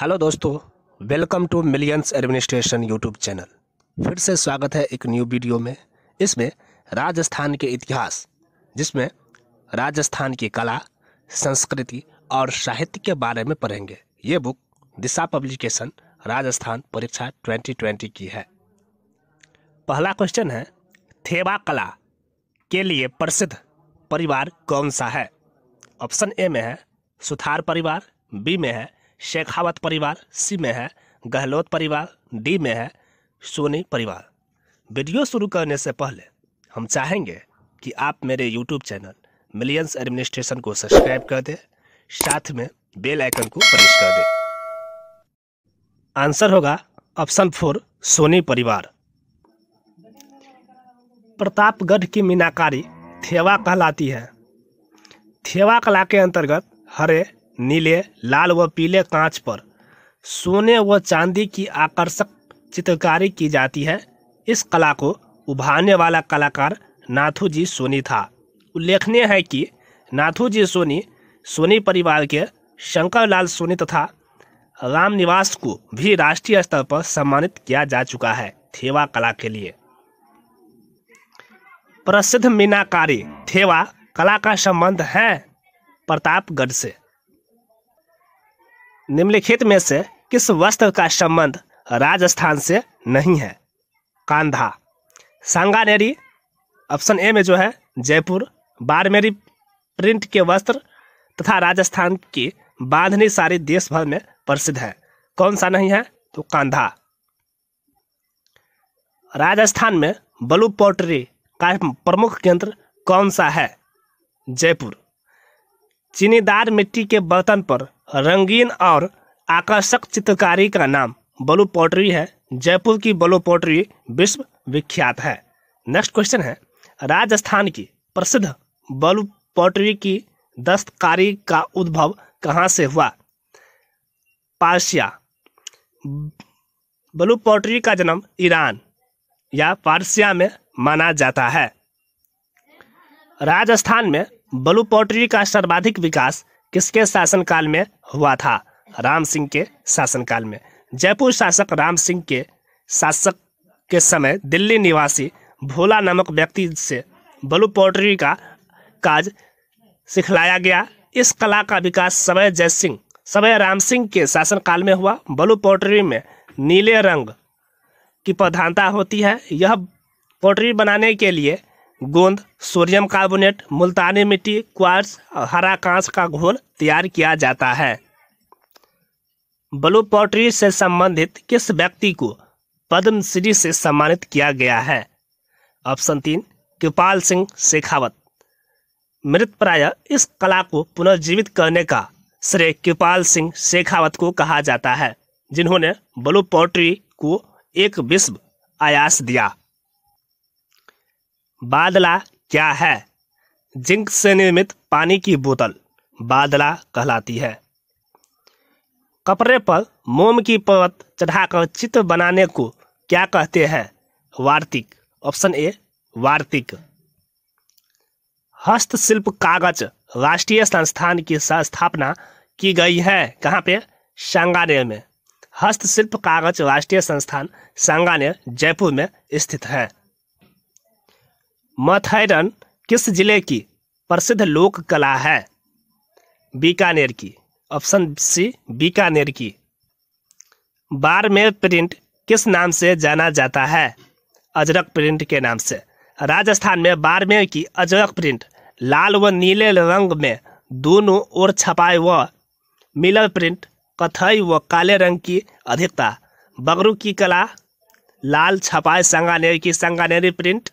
hello दोस्तों welcome to millions administration YouTube channel फिर से स्वागत है एक न्यू वीडियो में इसमें राजस्थान के इतिहास जिसमें राजस्थान की कला संस्कृति और साहित्य के बारे में पढ़ेंगे ये बुक दिशा पब्लिकेशन राजस्थान परीक्षा 2020 की है पहला क्वेश्चन है थेवा कला के लिए प्रसिद्ध परिवार कौन सा है ऑप्शन ए में है सुथार परिवार बी में है शेखावत परिवार सी में है गहलोत परिवार डी में है सोनी परिवार वीडियो शुरू करने से पहले हम चाहेंगे कि आप मेरे यूट्यूब चैनल मिलियंस एडमिनिस्ट्रेशन को सब्सक्राइब कर दें साथ में बेल आइकन को प्रेस कर दें आंसर होगा ऑप्शन फोर सोनी परिवार प्रतापगढ़ की मीनाकारी थेवा कहलाती है थेवा कला के अंतर्गत हरे नीले लाल व पीले कांच पर सोने व चांदी की आकर्षक चित्रकारी की जाती है इस कला को उभारने वाला कलाकार नाथू जी सोनी था उल्लेखनीय है कि नाथू जी सोनी सोनी परिवार के शंकर लाल सोनी तथा रामनिवास को भी राष्ट्रीय स्तर पर सम्मानित किया जा चुका है थेवा कला के लिए प्रसिद्ध मीनाकारी थेवा कला का संबंध है प्रतापगढ़ से निम्नलिखित में से किस वस्त्र का संबंध राजस्थान से नहीं है कांधा सांगानेरी ऑप्शन ए में जो है जयपुर बारमेरी प्रिंट के वस्त्र तथा राजस्थान की बांधनी सारी देश भर में प्रसिद्ध है कौन सा नहीं है तो कांधा राजस्थान में बलू पोटरी का प्रमुख केंद्र कौन सा है जयपुर चीनीदार मिट्टी के बर्तन पर रंगीन और आकर्षक चित्रकारी का नाम बलू पोट्री है जयपुर की बलू पोट्री विश्व विख्यात है नेक्स्ट क्वेश्चन है राजस्थान की प्रसिद्ध बलू पोट्री की दस्तकारी का उद्भव कहाँ से हुआ पार्सिया बलू पोट्री का जन्म ईरान या पार्सिया में माना जाता है राजस्थान में बलू पोर्ट्री का सर्वाधिक विकास किसके शासनकाल में हुआ था राम सिंह के शासनकाल में जयपुर शासक राम सिंह के शासक के समय दिल्ली निवासी भोला नामक व्यक्ति से बलू पोर्ट्री का काज सिखलाया गया इस कला का विकास समय जय सिंह समय राम सिंह के शासनकाल में हुआ बलू पोर्ट्री में नीले रंग की प्रधानता होती है यह पोट्री बनाने के लिए गोंद सोडियम कार्बोनेट मुल्तानी मिट्टी क्वार्स और हरा कांस का घोल तैयार किया जाता है ब्लू पॉटरी से संबंधित किस व्यक्ति को पद्मश्री से सम्मानित किया गया है ऑप्शन तीन कृपाल सिंह शेखावत मृत प्राय इस कला को पुनर्जीवित करने का श्रेय कृपाल सिंह शेखावत को कहा जाता है जिन्होंने ब्लू पॉटरी को एक विश्व आयास दिया बादला क्या है जिंक से निर्मित पानी की बोतल बादला कहलाती है कपड़े पर मोम की परत चढ़ाकर चित्र बनाने को क्या कहते हैं वार्तिक ऑप्शन ए वार्तिक हस्तशिल्प कागज राष्ट्रीय संस्थान की स्थापना की गई है कहाँ पे सांगानेर में हस्तशिल्प कागज राष्ट्रीय संस्थान सांगानेर जयपुर में स्थित है मथैरन किस जिले की प्रसिद्ध लोक कला है बीकानेर की ऑप्शन सी बीकानेर की बारमेर प्रिंट किस नाम से जाना जाता है अजरक प्रिंट के नाम से राजस्थान में बारमेर की अजरक प्रिंट लाल व नीले रंग में दोनों ओर छपाए व मिलर प्रिंट कथई व काले रंग की अधिकता बगरू की कला लाल छपाए संगानेर की संगानेरी प्रिंट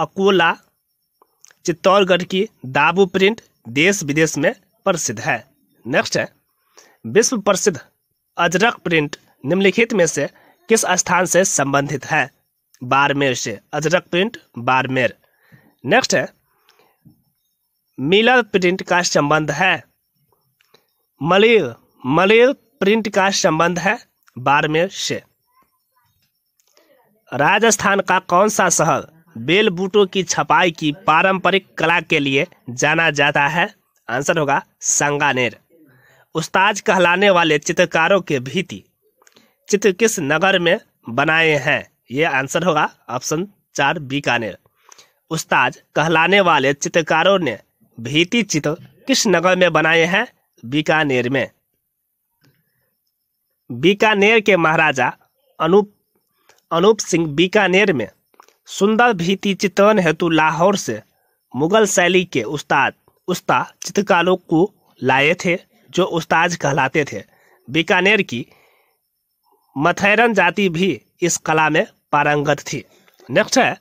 अकोला चित्तौड़गढ़ की दाबू प्रिंट देश विदेश में प्रसिद्ध है नेक्स्ट है विश्व प्रसिद्ध अजरक प्रिंट निम्नलिखित में से किस स्थान से संबंधित है बारमेर से अजरक प्रिंट बारमेर नेक्स्ट है मिलर प्रिंट का संबंध है मलिर मलिर प्रिंट का संबंध है बारमेर से राजस्थान का कौन सा शहर बेल बूटों की छपाई की पारंपरिक कला के लिए जाना जाता है आंसर होगा संगानेर उस्ताज कहलाने वाले चित्रकारों के भीति चित्र किस नगर में बनाए हैं ये आंसर होगा ऑप्शन चार बीकानेर उस्ताज कहलाने वाले चित्रकारों ने भीति चित्र किस नगर में बनाए हैं बीकानेर में बीकानेर के महाराजा अनूप अनूप सिंह बीकानेर में सुंदर भीति चित्रण हेतु लाहौर से मुगल शैली के उस्ताद उस्ता चित्रकारों को लाए थे जो उस्ताद कहलाते थे बीकानेर की मथैरन जाति भी इस कला में पारंगत थी नेक्स्ट है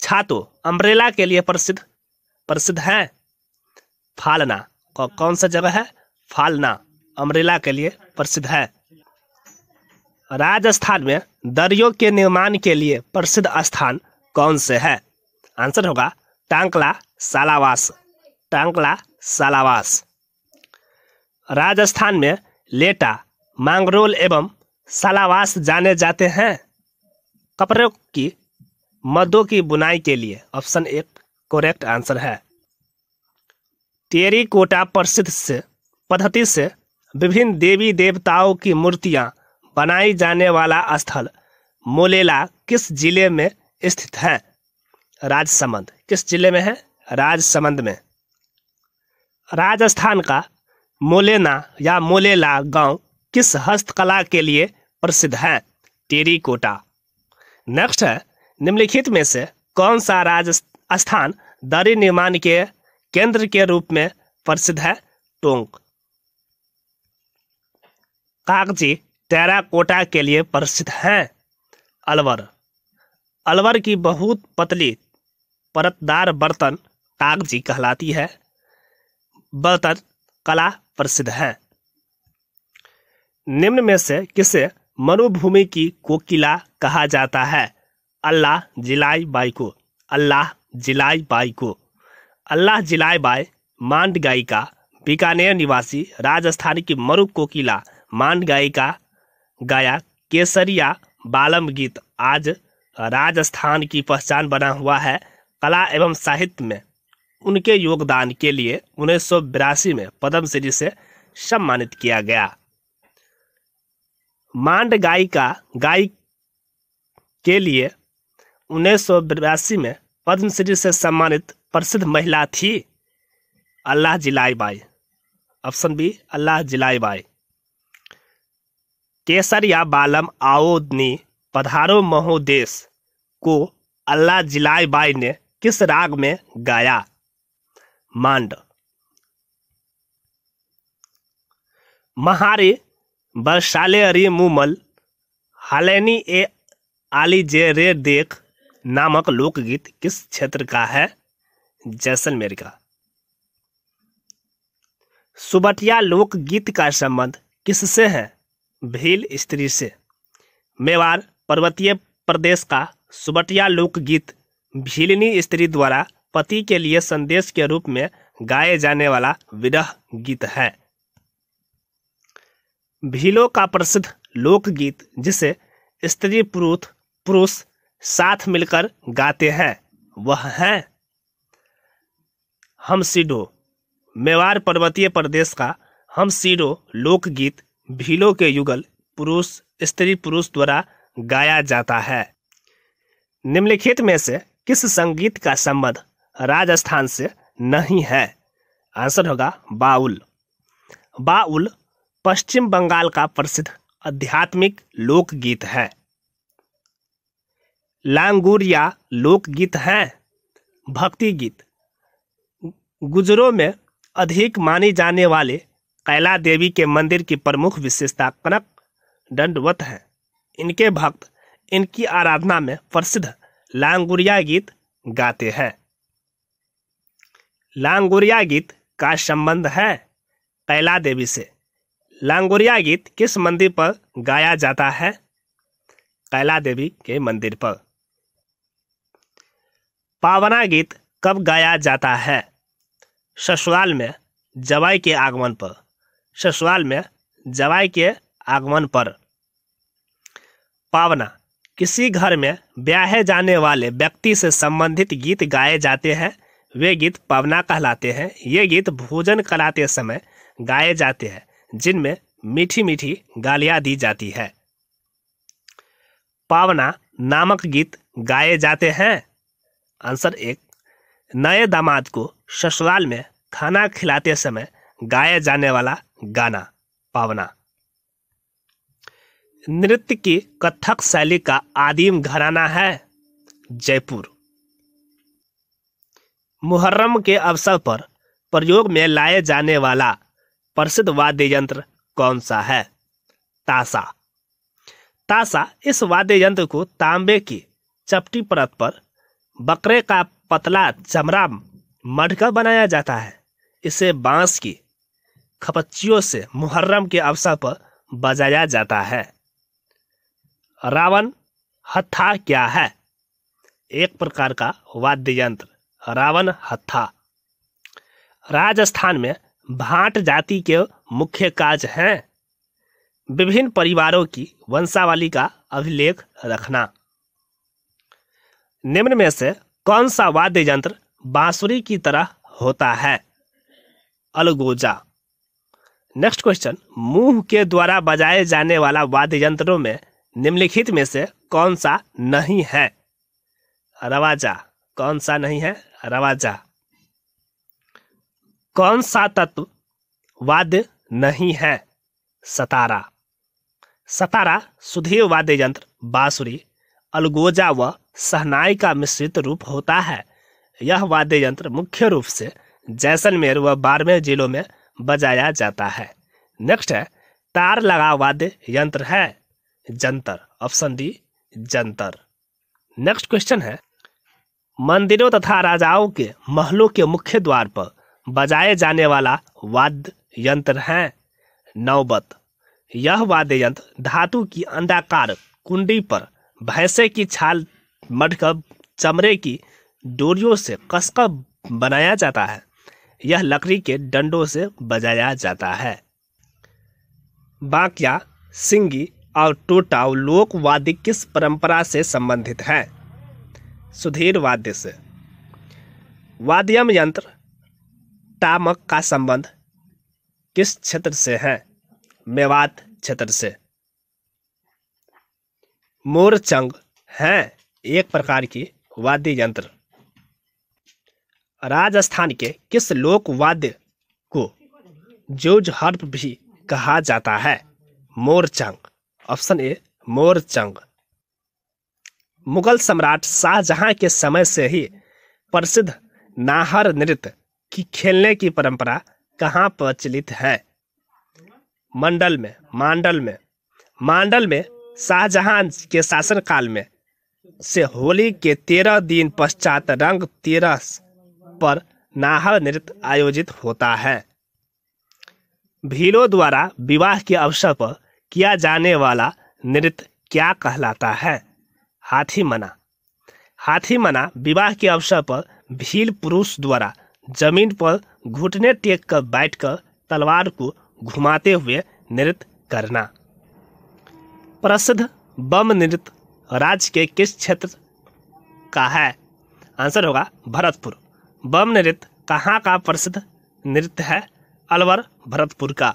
छातो अम्ब्रेला के लिए प्रसिद्ध प्रसिद्ध हैं फालना कौन सा जगह है फालना अम्ब्रेला के लिए प्रसिद्ध है राजस्थान में दरियों के निर्माण के लिए प्रसिद्ध स्थान कौन से है आंसर होगा टांकला सालावास टांकला सालावास राजस्थान में लेटा मांगरोल एवं सालावास जाने जाते हैं कपड़ों की मदों की बुनाई के लिए ऑप्शन एक करेक्ट आंसर है टेरी कोटा प्रसिद्ध से पद्धति से विभिन्न देवी देवताओं की मूर्तियां बनाई जाने वाला स्थल मोलेला किस जिले में स्थित है राजसमंद किस जिले में है राजसमंद में राजस्थान का मोलेना या मोलेला गांव किस हस्तकला के लिए प्रसिद्ध है टेरी कोटा नेक्स्ट है निम्नलिखित में से कौन सा राजस्थान दरी निर्माण के केंद्र के रूप में प्रसिद्ध है टोंक कागजी टेरा कोटा के लिए प्रसिद्ध हैं अलवर अलवर की बहुत पतली परतदार बर्तन कागजी कहलाती है बर्तन कला प्रसिद्ध है निम्न में से किसे मरुभूमि की कोकिला कहा जाता है अल्लाह जिलाई बाई को अल्लाह जिलाई बाई को अल्लाह जिलाई बाई मांड गायिका बीकानेर निवासी राजस्थान की मरु कोकिला मांड गायिका गाया केसरिया बालम गीत आज राजस्थान की पहचान बना हुआ है कला एवं साहित्य में उनके योगदान के लिए उन्नीस में पद्म श्री से सम्मानित किया गया मांड गायिका गाय के लिए उन्नीस में पद्मश्री से सम्मानित प्रसिद्ध महिला थी अल्लाह जिलाई बाई ऑप्शन बी अल्लाह जिलाई बाई केसर या बालम आओदनी पधारो महोदेश को अल्लाह जिलाई बाई ने किस राग में गाया मांड महारे बरसाले अरे मुमल हालैनी ए आली जे रे देख नामक लोकगीत किस क्षेत्र का है जैसलमेर का सुबटिया लोकगीत का संबंध किससे है भील स्त्री से मेवाड़ पर्वतीय प्रदेश का सुबटिया लोकगीत भीलनी स्त्री द्वारा पति के लिए संदेश के रूप में गाए जाने वाला विरह गीत है भीलों का प्रसिद्ध लोकगीत जिसे स्त्री पुरुष पुरुष साथ मिलकर गाते हैं वह है हम सीडो मेवाड़ पर्वतीय प्रदेश का हम सीडो लोकगीत भीलो के युगल पुरुष स्त्री पुरुष द्वारा गाया जाता है निम्नलिखित में से किस संगीत का संबंध राजस्थान से नहीं है आंसर होगा बाउल बाउल पश्चिम बंगाल का प्रसिद्ध आध्यात्मिक लोकगीत है लांगुर या लोकगीत है भक्ति गीत गुजरों में अधिक मानी जाने वाले कैला देवी के मंदिर की प्रमुख विशेषता कनक दंडवत है इनके भक्त इनकी आराधना में प्रसिद्ध लांगुरिया गीत गाते हैं लांगुरिया गीत का संबंध है कैला देवी से लांगुरिया गीत किस मंदिर पर गाया जाता है कैला देवी के मंदिर पर पावना गीत कब गाया जाता है ससुराल में जवाई के आगमन पर ससुराल में जवाई के आगमन पर पावना किसी घर में ब्याहे जाने वाले व्यक्ति से संबंधित गीत गाए जाते हैं वे गीत पावना कहलाते हैं ये गीत भोजन कराते समय गाए जाते हैं जिनमें मीठी मीठी गालियाँ दी जाती है पावना नामक गीत गाए जाते हैं आंसर एक नए दामाद को ससुराल में खाना खिलाते समय गाया जाने वाला गाना पावना नृत्य की कथक शैली का आदिम घराना है जयपुर मुहर्रम के अवसर पर प्रयोग में लाए जाने वाला प्रसिद्ध वाद्य यंत्र कौन सा है ताशा ताशा इस वाद्य यंत्र को तांबे की चपटी परत पर बकरे का पतला चमड़ा मढ़कर बनाया जाता है इसे बांस की खपच्चियों से मुहर्रम के अवसर पर बजाया जाता है रावण हत्था क्या है एक प्रकार का वाद्य यंत्र रावण हत्था राजस्थान में भाट जाति के मुख्य काज हैं विभिन्न परिवारों की वंशावली का अभिलेख रखना निम्न में से कौन सा वाद्य यंत्र बांसुरी की तरह होता है अलगोजा नेक्स्ट क्वेश्चन मुंह के द्वारा बजाए जाने वाला वाद्य यंत्रों में निम्नलिखित में से कौन सा नहीं है रवाजा कौन सा नहीं है रवाजा कौन सा तत्व वाद्य नहीं है सतारा सतारा सुधीर वाद्य यंत्र बांसुरी अलगोजा व सहनाई का मिश्रित रूप होता है यह वाद्य यंत्र मुख्य रूप से जैसलमेर व बारहवें जिलों में बजाया जाता है नेक्स्ट है तार लगा वाद्य यंत्र है जंतर ऑप्शन डी जंतर नेक्स्ट क्वेश्चन है मंदिरों तथा राजाओं के महलों के मुख्य द्वार पर बजाए जाने वाला वाद्य यंत्र है नौबत यह वाद्य यंत्र धातु की अंडाकार कुंडी पर भैंसे की छाल मढ़कर चमड़े की डोरियों से कसकर बनाया जाता है यह लकड़ी के डंडों से बजाया जाता है बाकिया सिंगी और टोटाव लोकवाद्य किस परंपरा से संबंधित है सुधीर वाद्य से वाद्यम यंत्र टामक का संबंध किस क्षेत्र से है मेवात क्षेत्र से मोरचंग है एक प्रकार की वाद्य यंत्र राजस्थान के किस लोक वाद्य को हर्प भी कहा जाता है मोरचंग ऑप्शन ए मोरचंग मुगल सम्राट शाहजहां के समय से ही प्रसिद्ध नाहर नृत्य की खेलने की परंपरा कहाँ प्रचलित है मंडल में मांडल में मांडल में शाहजहां के शासनकाल में से होली के तेरह दिन पश्चात रंग तेरह पर नाहर नृत्य आयोजित होता है भीलों द्वारा विवाह के अवसर पर किया जाने वाला नृत्य क्या कहलाता है हाथी मना हाथी मना विवाह के अवसर पर भील पुरुष द्वारा जमीन पर घुटने टेक कर बैठ कर तलवार को घुमाते हुए नृत्य करना प्रसिद्ध बम नृत्य राज्य के किस क्षेत्र का है आंसर होगा भरतपुर बम नृत्य कहाँ का प्रसिद्ध नृत्य है अलवर भरतपुर का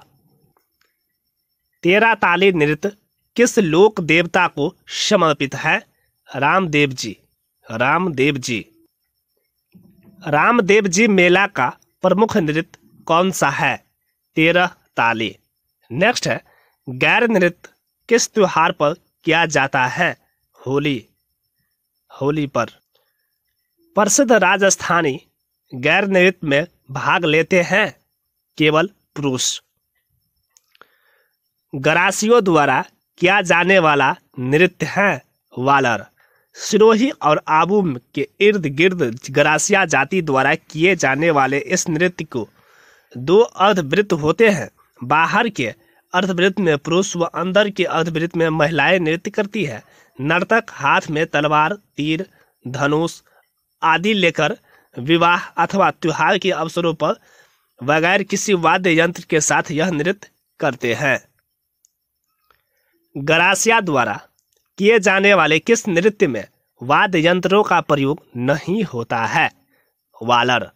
तेरा ताली नृत्य किस लोक देवता को समर्पित है रामदेव जी रामदेव जी रामदेव जी मेला का प्रमुख नृत्य कौन सा है तेरह ताली नेक्स्ट है गैर नृत्य किस त्योहार पर किया जाता है होली होली पर प्रसिद्ध राजस्थानी गैर नृत्य में भाग लेते हैं केवल पुरुष गरासियों द्वारा किया जाने वाला नृत्य है वालर सिरोही और आबू के इर्द गिर्द गरासिया जाति द्वारा किए जाने वाले इस नृत्य को दो अर्धवृत्त होते हैं बाहर के अर्धवृत्त में पुरुष व अंदर के अर्धवृत्त में महिलाएं नृत्य करती है नर्तक हाथ में तलवार तीर धनुष आदि लेकर विवाह अथवा त्यौहार के अवसरों पर बगैर किसी वाद्य यंत्र के साथ यह नृत्य करते हैं गरासिया द्वारा किए जाने वाले किस नृत्य में वाद्य यंत्रों का प्रयोग नहीं होता है वालर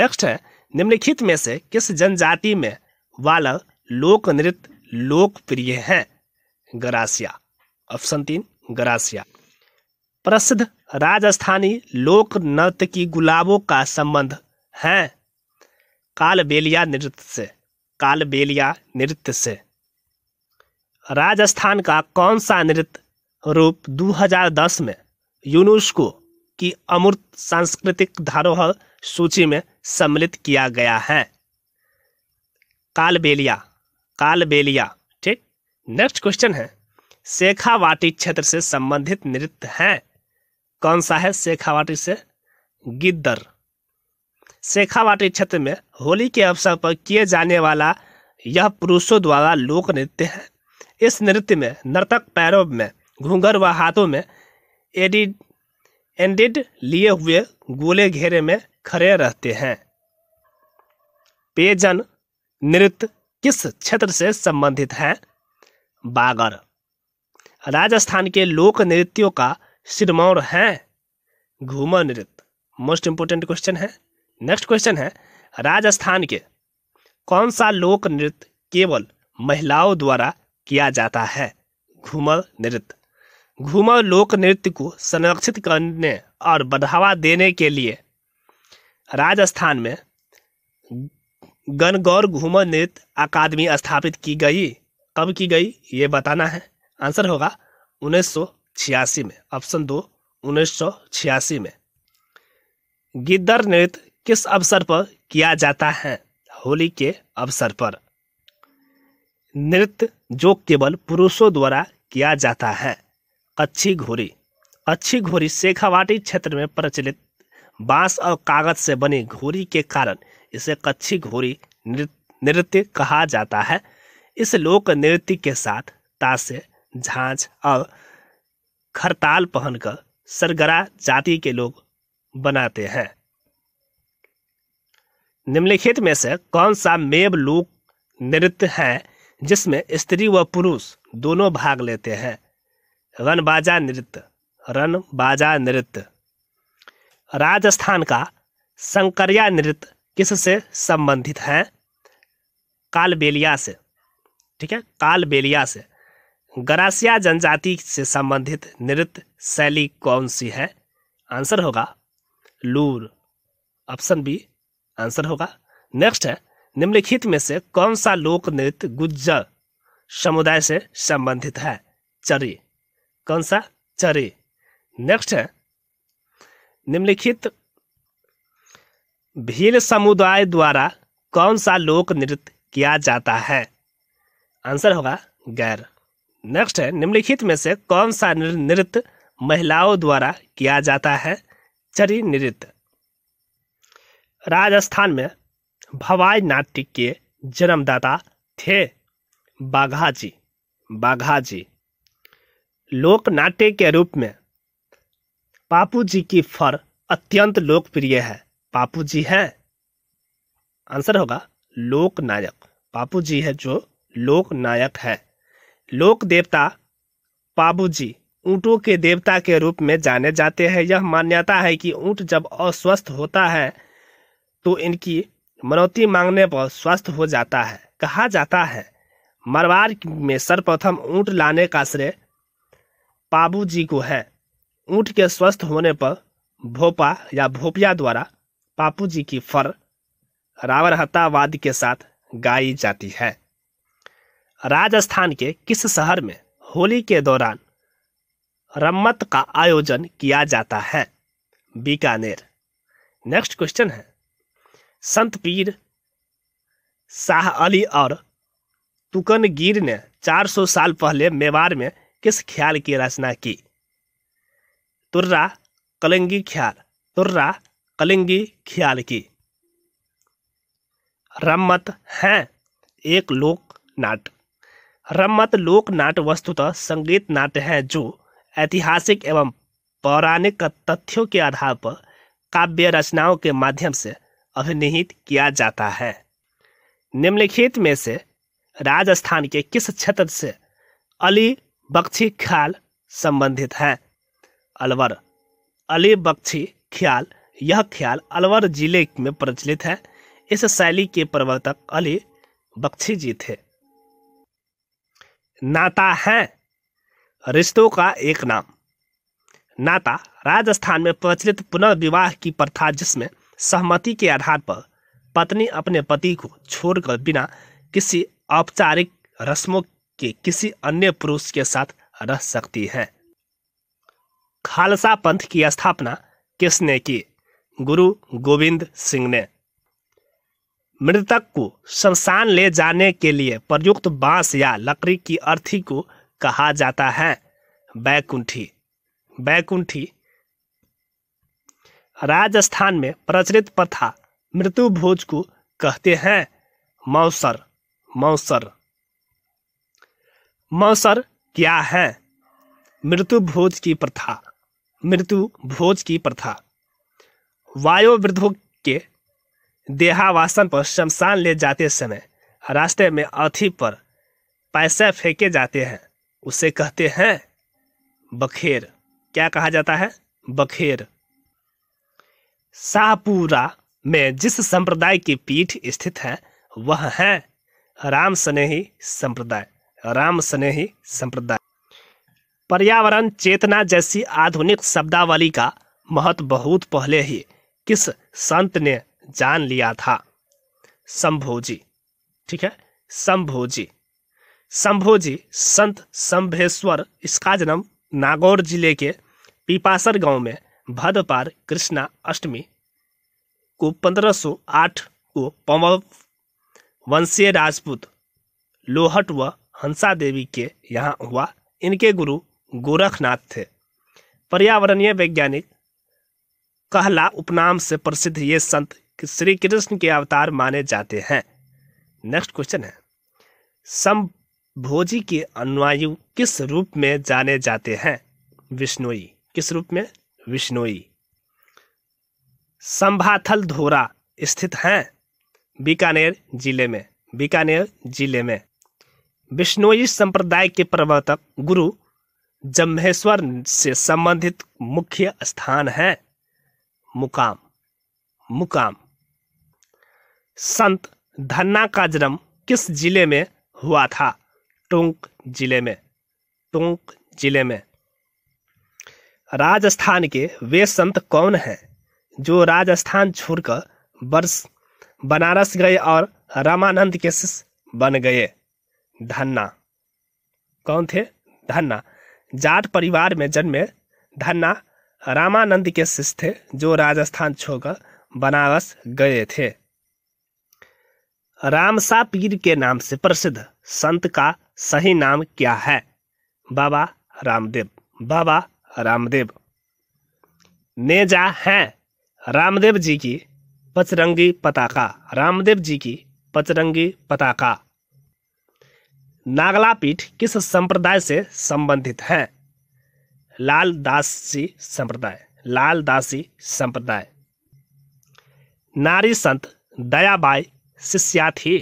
नेक्स्ट है निम्नलिखित में से किस जनजाति में वालर लोक नृत्य लोकप्रिय हैं गरासिया ऑप्शन तीन गरासिया प्रसिद्ध राजस्थानी लोक नृत्य की गुलाबों का संबंध है कालबेलिया नृत्य से कालबेलिया नृत्य से राजस्थान का कौन सा नृत्य रूप 2010 में यूनेस्को की अमूर्त सांस्कृतिक धरोहर सूची में सम्मिलित किया गया है कालबेलिया कालबेलिया ठीक नेक्स्ट क्वेश्चन है शेखावाटी क्षेत्र से संबंधित नृत्य है कौन सा है शेखावाटी से गिद्दर शेखावाटी क्षेत्र में होली के अवसर पर किए जाने वाला यह पुरुषों द्वारा लोक नृत्य है इस नृत्य में नर्तक पैरों में घूंघर व हाथों में एडिड एंडिड लिए हुए गोले घेरे में खड़े रहते हैं पेजन नृत्य किस क्षेत्र से संबंधित है बागर राजस्थान के लोक नृत्यों का सिरमौर है घूमर नृत्य मोस्ट इंपोर्टेंट क्वेश्चन है नेक्स्ट क्वेश्चन है राजस्थान के कौन सा लोक नृत्य केवल महिलाओं द्वारा किया जाता है घूमर नृत्य घूमर लोक नृत्य को संरक्षित करने और बढ़ावा देने के लिए राजस्थान में गनगौर घूमर नृत्य अकादमी स्थापित की गई कब की गई ये बताना है आंसर होगा उन्नीस में ऑप्शन दो उन्नीस में गिद्दर नृत्य किस अवसर पर किया जाता है होली के अवसर पर नृत्य जो केवल पुरुषों द्वारा किया जाता है अच्छी घोड़ी अच्छी घोड़ी शेखावाटी क्षेत्र में प्रचलित बांस और कागज से बनी घोड़ी के कारण इसे कच्छी घोड़ी नृत्य कहा जाता है इस लोक नृत्य के साथ ताशे झांझ और खरताल पहनकर सरगरा जाति के लोग बनाते हैं निम्नलिखित में से कौन सा मेव लोक नृत्य है जिसमें स्त्री व पुरुष दोनों भाग लेते हैं रनबाजा नृत्य रनबाजा नृत्य राजस्थान का शंकरिया नृत्य किससे संबंधित है कालबेलिया से ठीक है कालबेलिया से गरासिया जनजाति से संबंधित नृत्य शैली कौन सी है आंसर होगा लूर ऑप्शन बी आंसर होगा नेक्स्ट है निम्नलिखित में से कौन सा लोक नृत्य गुज्जर समुदाय से संबंधित है चरी कौन सा चरी नेक्स्ट है निम्नलिखित भील समुदाय द्वारा कौन सा लोक नृत्य किया जाता है आंसर होगा गैर नेक्स्ट है निम्नलिखित में से कौन सा नृत्य महिलाओं द्वारा किया जाता है चरी नृत्य राजस्थान में भवाई नाट्य के जन्मदाता थे बाघाजी बाघाजी लोक नाट्य के रूप में पापू जी की फर अत्यंत लोकप्रिय है पापू जी है आंसर होगा लोक नायक पापू जी है जो लोक नायक है लोक देवता पापू जी ऊँटों के देवता के रूप में जाने जाते हैं यह मान्यता है कि ऊँट जब अस्वस्थ होता है तो इनकी मनौती मांगने पर स्वस्थ हो जाता है कहा जाता है मरवाड़ में सर्वप्रथम ऊँट लाने का श्रेय पाबू जी को है ऊँट के स्वस्थ होने पर भोपा या भोपिया द्वारा पापू जी की फर रावरहतावाद के साथ गाई जाती है राजस्थान के किस शहर में होली के दौरान रम्मत का आयोजन किया जाता है बीकानेर नेक्स्ट क्वेश्चन है संत पीर शाह अली और तुकनगीर ने 400 साल पहले मेवाड़ में किस ख्याल की रचना की तुर्रा कलंगी ख्याल तुर्रा कलंगी ख्याल की रम्मत है एक लोक नाट रम्मत लोक नाट वस्तुतः संगीत नाट्य है जो ऐतिहासिक एवं पौराणिक तथ्यों के आधार पर काव्य रचनाओं के माध्यम से अभिनिहित किया जाता है निम्नलिखित में से राजस्थान के किस क्षेत्र से अली बख्शी ख्याल संबंधित है अलवर अली बख्शी ख्याल यह ख्याल अलवर जिले में प्रचलित है इस शैली के प्रवर्तक अली बख्शी जी थे नाता है रिश्तों का एक नाम नाता राजस्थान में प्रचलित पुनर्विवाह की प्रथा जिसमें सहमति के आधार पर पत्नी अपने पति को छोड़कर बिना किसी औपचारिक रस्मों के किसी अन्य पुरुष के साथ रह सकती है खालसा पंथ की स्थापना किसने की गुरु गोविंद सिंह ने मृतक को शमशान ले जाने के लिए प्रयुक्त बांस या लकड़ी की अर्थी को कहा जाता है बैकुंठी बैकुंठी राजस्थान में प्रचलित प्रथा मृत्यु भोज को कहते हैं मौसर मौसर मौसर क्या है मृत्यु भोज की प्रथा मृत्यु भोज की प्रथा वायु वृद्धों के देहावासन पर शमशान ले जाते समय रास्ते में अथी पर पैसे फेंके जाते हैं उसे कहते हैं बखेर क्या कहा जाता है बखेर सापुरा में जिस संप्रदाय की पीठ स्थित है वह है राम स्नेही संप्रदाय राम स्नेही संप्रदाय पर्यावरण चेतना जैसी आधुनिक शब्दावली का महत्व बहुत पहले ही किस संत ने जान लिया था संभोजी ठीक है संभोजी संभोजी संत संभेश्वर इसका जन्म नागौर जिले के पीपासर गांव में भदपार कृष्णा अष्टमी को 1508 को पमव वंशीय राजपूत लोहट व हंसा देवी के यहाँ हुआ इनके गुरु गोरखनाथ थे पर्यावरणीय वैज्ञानिक कहला उपनाम से प्रसिद्ध ये संत श्री कृष्ण के अवतार माने जाते हैं नेक्स्ट क्वेश्चन है संभोजी के अनुयायु किस रूप में जाने जाते हैं विष्णुई किस रूप में विश्नोई संभाथल धोरा स्थित हैं बीकानेर जिले में बीकानेर जिले में विश्नोई संप्रदाय के प्रवर्तक गुरु जम्हेश्वर से संबंधित मुख्य स्थान है मुकाम मुकाम संत धन्ना का जन्म किस जिले में हुआ था टोंक जिले में टोंक जिले में राजस्थान के वे संत कौन हैं जो राजस्थान छोड़कर वर्ष बनारस गए और रामानंद के शिष्य बन गए धन्ना कौन थे धन्ना जाट परिवार में जन्मे धन्ना रामानंद के शिष्य थे जो राजस्थान छोड़कर बनारस गए थे रामसा पीर के नाम से प्रसिद्ध संत का सही नाम क्या है बाबा रामदेव बाबा रामदेव ने जा हैं रामदेव जी की पचरंगी पताका रामदेव जी की पचरंगी पताका नागला पीठ किस संप्रदाय से संबंधित है लाल दासी संप्रदाय लाल दासी संप्रदाय नारी संत दयाबाई शिष्या थी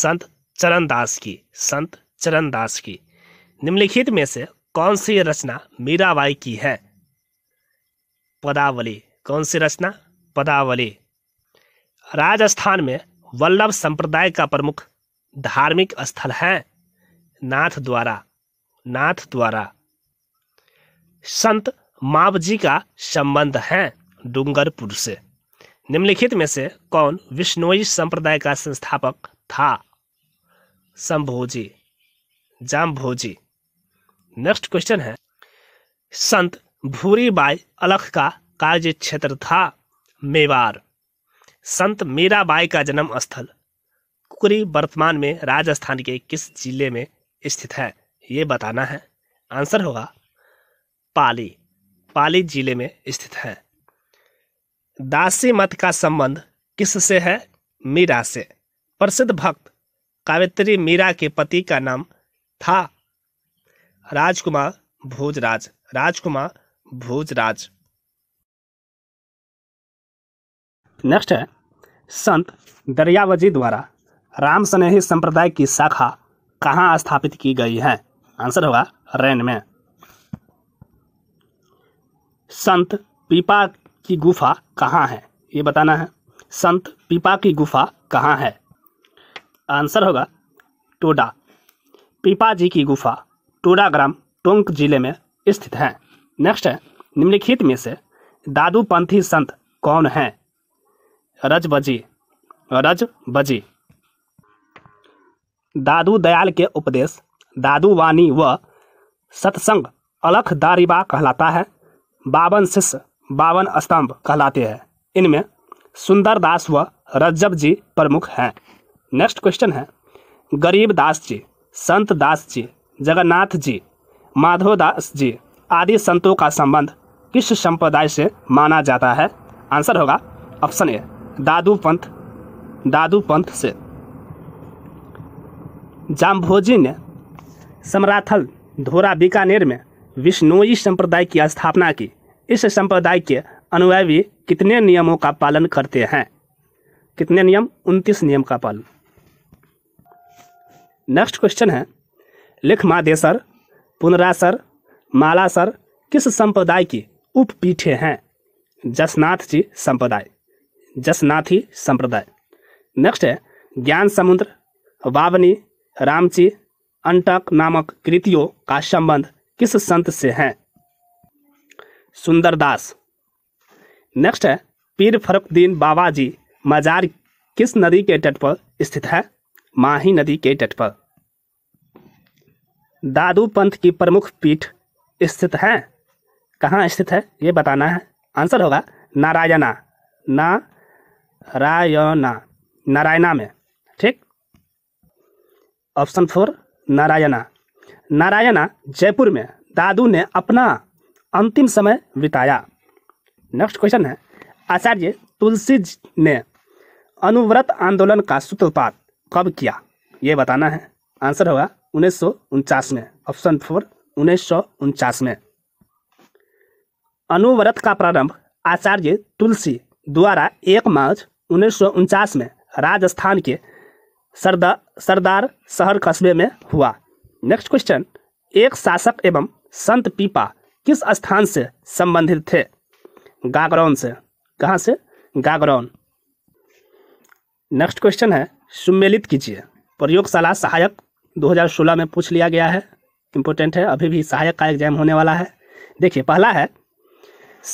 संत चरणदास की संत चरणदास की निम्नलिखित में से कौन सी रचना मीराबाई की है पदावली कौन सी रचना पदावली राजस्थान में वल्लभ संप्रदाय का प्रमुख धार्मिक स्थल है नाथ द्वारा नाथ द्वारा संत मावजी का संबंध है डूंगरपुर से निम्नलिखित में से कौन विष्णोई संप्रदाय का संस्थापक था संभोजी जाम्भोजी नेक्स्ट क्वेश्चन है संत भूरीबाई अलख का कार्य क्षेत्र था मेवार संत मीराबाई का जन्म स्थल कुकरी वर्तमान में राजस्थान के किस जिले में स्थित है ये बताना है आंसर होगा पाली पाली जिले में स्थित है दासी मत का संबंध किस से है मीरा से प्रसिद्ध भक्त कावित्री मीरा के पति का नाम था राजकुमार भोजराज राजकुमार भोजराज नेक्स्ट है संत दरियावजी द्वारा राम स्नेही संप्रदाय की शाखा कहाँ स्थापित की गई है आंसर होगा रैन में संत पीपा की गुफा कहाँ है ये बताना है संत पीपा की गुफा कहाँ है आंसर होगा टोडा पीपा जी की गुफा टूरा ग्राम टोंक जिले में स्थित है नेक्स्ट है निम्नलिखित में से दादूपंथी संत कौन हैं रजबजी रजबजी दादू दयाल के उपदेश दादू वाणी व सत्संग अलख दारिबा कहलाता है बावन शिष्य बावन स्तंभ कहलाते हैं इनमें सुंदर दास व रज्जब जी प्रमुख हैं नेक्स्ट क्वेश्चन है गरीब दास जी संत दास जी जगन्नाथ जी माधोदास जी आदि संतों का संबंध किस संप्रदाय से माना जाता है आंसर होगा ऑप्शन ए दादू पंथ दादू पंथ से जाम्भोजी ने समराथल धोरा बीकानेर में विष्णोई संप्रदाय की स्थापना की इस संप्रदाय के अनुयायी कितने नियमों का पालन करते हैं कितने नियम उनतीस नियम का पालन नेक्स्ट क्वेश्चन है लेख मादेसर पुनरासर मालासर किस संप्रदाय की उपपीठे हैं जसनाथ जी संप्रदाय जसनाथी संप्रदाय नेक्स्ट है ज्ञान समुद्र वावनी रामची अंटक नामक कृतियों का संबंध किस संत से है सुंदरदास नेक्स्ट है पीर फरुद्दीन बाबा जी मजार किस नदी के तट पर स्थित है माही नदी के तट पर दादू पंथ की प्रमुख पीठ स्थित है कहाँ स्थित है ये बताना है आंसर होगा नारायणा नारायणा नारायणा में ठीक ऑप्शन फोर नारायणा नारायणा जयपुर में दादू ने अपना अंतिम समय बिताया नेक्स्ट क्वेश्चन है आचार्य तुलसी ने अनुव्रत आंदोलन का सूत्रपात कब किया ये बताना है आंसर होगा उन्नीस सौ उनचास में ऑप्शन फोर उन्नीस सौ उनचास में अनुव्रत का प्रारंभ आचार्य तुलसी द्वारा एक मार्च उन्नीस सौ उनचास में राजस्थान के सरदा सरदार शहर कस्बे में हुआ नेक्स्ट क्वेश्चन एक शासक एवं संत पीपा किस स्थान से संबंधित थे गागरौन से कहाँ से गागरौन नेक्स्ट क्वेश्चन है सुमेलित कीजिए प्रयोगशाला सहायक 2016 में पूछ लिया गया है इम्पोर्टेंट है अभी भी सहायक का एग्जाम होने वाला है देखिए पहला है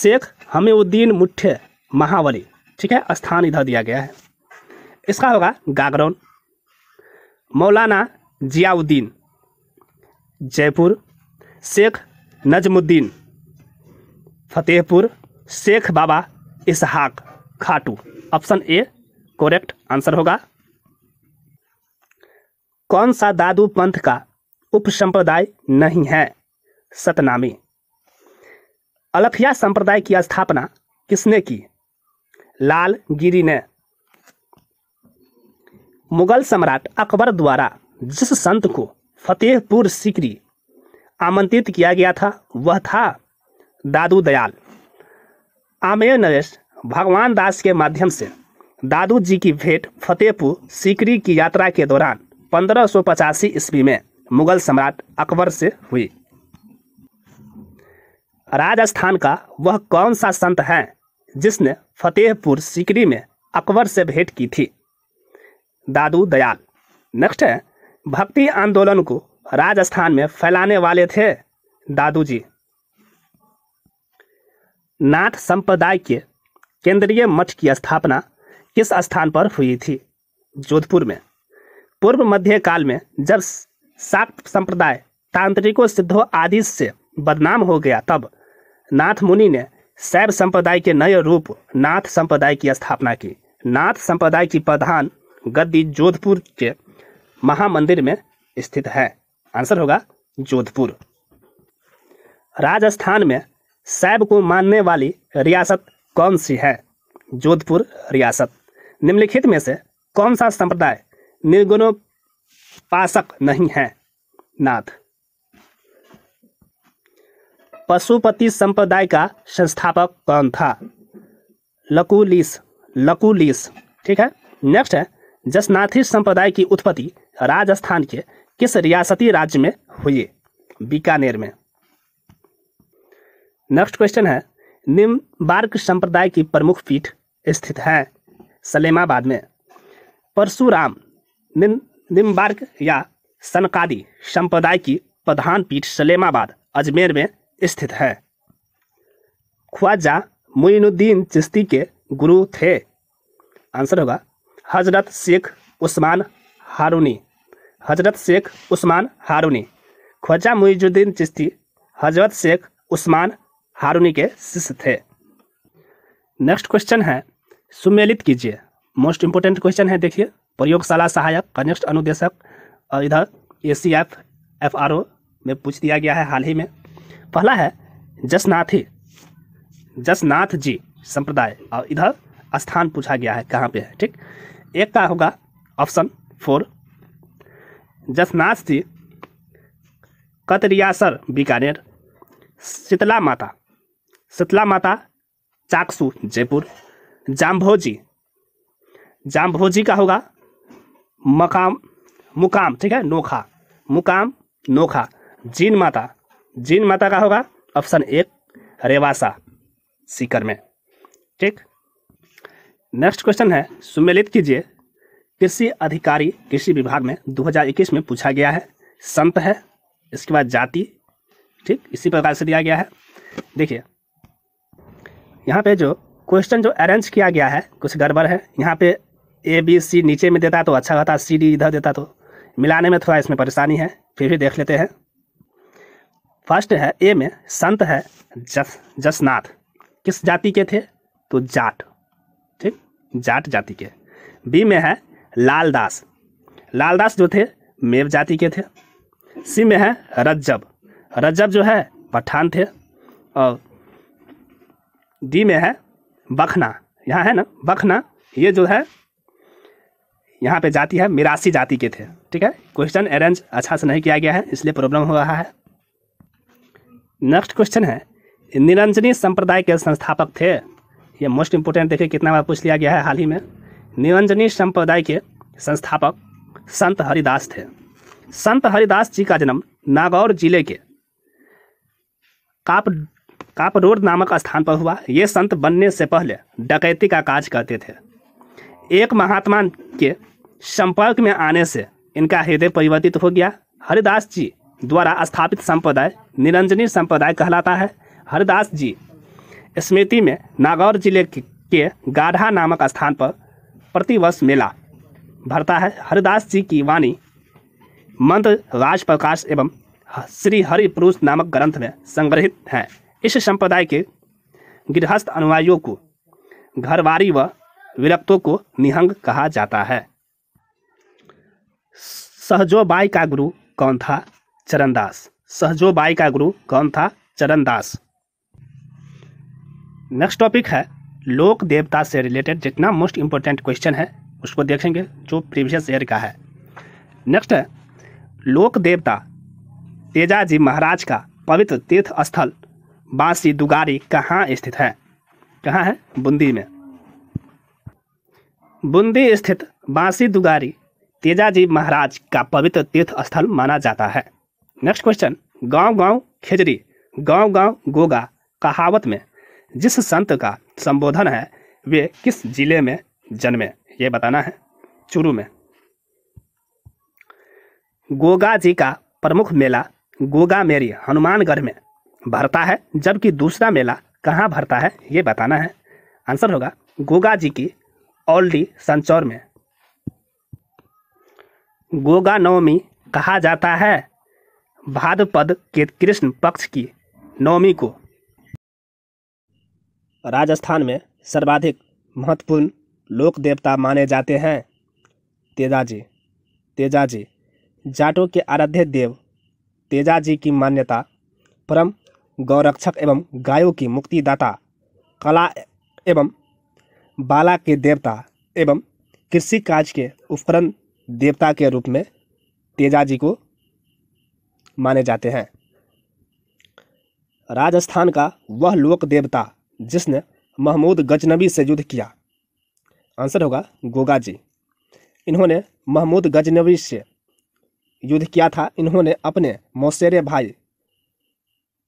शेख हमीउद्दीन मुठ्य महावली ठीक है स्थान इधर दिया गया है इसका होगा Gagron Maulana Ziauddin Jaipur Sheikh Najmuddin Fatehpur Sheikh Baba Ishaq Khatu option A correct answer होगा कौन सा दादू पंथ का उपसंप्रदाय नहीं है सतनामी अलफिया संप्रदाय की स्थापना किसने की लाल गिरी ने मुगल सम्राट अकबर द्वारा जिस संत को फतेहपुर सिकरी आमंत्रित किया गया था वह था दादू दयाल आमेर नरेश भगवान दास के माध्यम से दादू जी की भेंट फतेहपुर सिकरी की यात्रा के दौरान पंद्रह सौ पचासी ईस्वी में मुगल सम्राट अकबर से हुई राजस्थान का वह कौन सा संत है जिसने फतेहपुर सिकरी में अकबर से भेंट की थी दादू दयाल नेक्स्ट है भक्ति आंदोलन को राजस्थान में फैलाने वाले थे दादू जी नाथ संप्रदाय के केंद्रीय मठ की स्थापना किस स्थान पर हुई थी जोधपुर में पूर्व मध्य काल में जब शाक्त संप्रदाय तांत्रिकों सिद्धों आदि से बदनाम हो गया तब नाथ मुनि ने शैव संप्रदाय के नए रूप नाथ संप्रदाय की स्थापना की नाथ संप्रदाय की प्रधान गद्दी जोधपुर के महामंदिर में स्थित है आंसर होगा जोधपुर राजस्थान में शैव को मानने वाली रियासत कौन सी है जोधपुर रियासत निम्नलिखित में से कौन सा संप्रदाय निर्गुणोपासक नहीं है नाथ पशुपति संप्रदाय का संस्थापक कौन था लकुलिस लकुलिस ठीक है नेक्स्ट है जसनाथी संप्रदाय की उत्पत्ति राजस्थान के किस रियासती राज्य में हुई बीकानेर में नेक्स्ट क्वेश्चन है निम्बार्क संप्रदाय की प्रमुख पीठ स्थित है सलेमाबाद में परशुराम निम, निम्बार्क या सनकादी संप्रदाय की प्रधान पीठ सलेमाबाद अजमेर में स्थित है ख्वाजा मुइनुद्दीन चिश्ती के गुरु थे आंसर होगा हजरत शेख उस्मान हारूनी हजरत शेख उस्मान हारूनी ख्वाजा मुइजुद्दीन चिश्ती हजरत शेख उस्मान हारूनी के शिष्य थे नेक्स्ट क्वेश्चन है सुमेलित कीजिए मोस्ट इंपोर्टेंट क्वेश्चन है देखिए प्रयोगशाला सहायक कनिष्ठ अनुदेशक और इधर A C F F R O में पूछ दिया गया है हाल ही में पहला है जसनाथी जसनाथ जी संप्रदाय और इधर स्थान पूछा गया है कहाँ पे है ठीक एक का होगा ऑप्शन फोर जसनाथ जी कतरियासर बीकानेर शीतला माता शीतला माता चाकसू जयपुर जाम्भोजी जाम्भोजी का होगा मकाम मुकाम ठीक है नोखा मुकाम नोखा जीन माता जीन माता का होगा ऑप्शन एक रेवासा सीकर में ठीक नेक्स्ट क्वेश्चन है सुमेलित कीजिए कृषि अधिकारी कृषि विभाग में 2021 में पूछा गया है संत है इसके बाद जाति ठीक इसी प्रकार से दिया गया है देखिए यहाँ पे जो क्वेश्चन जो अरेंज किया गया है कुछ गड़बड़ है यहाँ पे ए बी सी नीचे में देता तो अच्छा होता सी डी इधर देता तो मिलाने में थोड़ा इसमें परेशानी है फिर भी देख लेते हैं फर्स्ट है ए में संत है जस जसनाथ किस जाति के थे तो जाट ठीक जाट जाति के बी में है लालदास लालदास जो थे मेव जाति के थे सी में है रज्जब रज्जब जो है पठान थे और डी में है बखना यहाँ है ना बखना ये जो है यहाँ पे जाति है मिरासी जाति के थे ठीक है क्वेश्चन अरेंज अच्छा से नहीं किया गया है इसलिए प्रॉब्लम हो रहा है नेक्स्ट क्वेश्चन है निरंजनी संप्रदाय के संस्थापक थे ये मोस्ट इंपोर्टेंट देखिए कितना बार पूछ लिया गया है हाल ही में निरंजनी संप्रदाय के संस्थापक संत हरिदास थे संत हरिदास जी का जन्म नागौर जिले के काप कापरोड नामक स्थान पर हुआ ये संत बनने से पहले डकैती का काज करते थे एक महात्मा के संपर्क में आने से इनका हृदय परिवर्तित हो गया हरिदास जी द्वारा स्थापित संप्रदाय निरंजनी संप्रदाय कहलाता है हरिदास जी स्मृति में नागौर जिले के गाढ़ा नामक स्थान पर प्रतिवर्ष मेला भरता है हरिदास जी की वाणी मंत्र राज प्रकाश एवं श्री हरि पुरुष नामक ग्रंथ में संग्रहित है इस संप्रदाय के गृहस्थ अनुयायियों को घरवारी व विरक्तों को निहंग कहा जाता है सहजोबाई का गुरु कौन था चरणदास सहजोबाई का गुरु कौन था चरणदास नेक्स्ट टॉपिक है लोक देवता से रिलेटेड जितना मोस्ट इंपॉर्टेंट क्वेश्चन है उसको देखेंगे जो प्रीवियस ईयर का है नेक्स्ट है लोक देवता तेजाजी महाराज का पवित्र तीर्थ स्थल बांसी दुगारी कहाँ स्थित है कहाँ है बूंदी में बूंदी स्थित बांसी दुगारी तेजाजी महाराज का पवित्र तीर्थ स्थल माना जाता है नेक्स्ट क्वेश्चन गांव गांव खेजरी गांव गांव गोगा कहावत में जिस संत का संबोधन है वे किस जिले में जन्मे ये बताना है चुरू में गोगा जी का प्रमुख मेला गोगा मेरी हनुमानगढ़ में भरता है जबकि दूसरा मेला कहाँ भरता है ये बताना है आंसर होगा गोगा जी की ऑलडी संचौर में गोगा नवमी कहा जाता है भाद्रपद के कृष्ण पक्ष की नवमी को राजस्थान में सर्वाधिक महत्वपूर्ण लोक देवता माने जाते हैं तेजाजी तेजाजी जाटों के आराध्य देव तेजाजी की मान्यता परम गौरक्षक एवं गायों की मुक्तिदाता कला एवं बाला के देवता एवं कृषि काज के उपकरण देवता के रूप में तेजा जी को माने जाते हैं राजस्थान का वह लोक देवता जिसने महमूद गजनबी से युद्ध किया आंसर होगा गोगा जी इन्होंने महमूद गजनबी से युद्ध किया था इन्होंने अपने मौसेरे भाई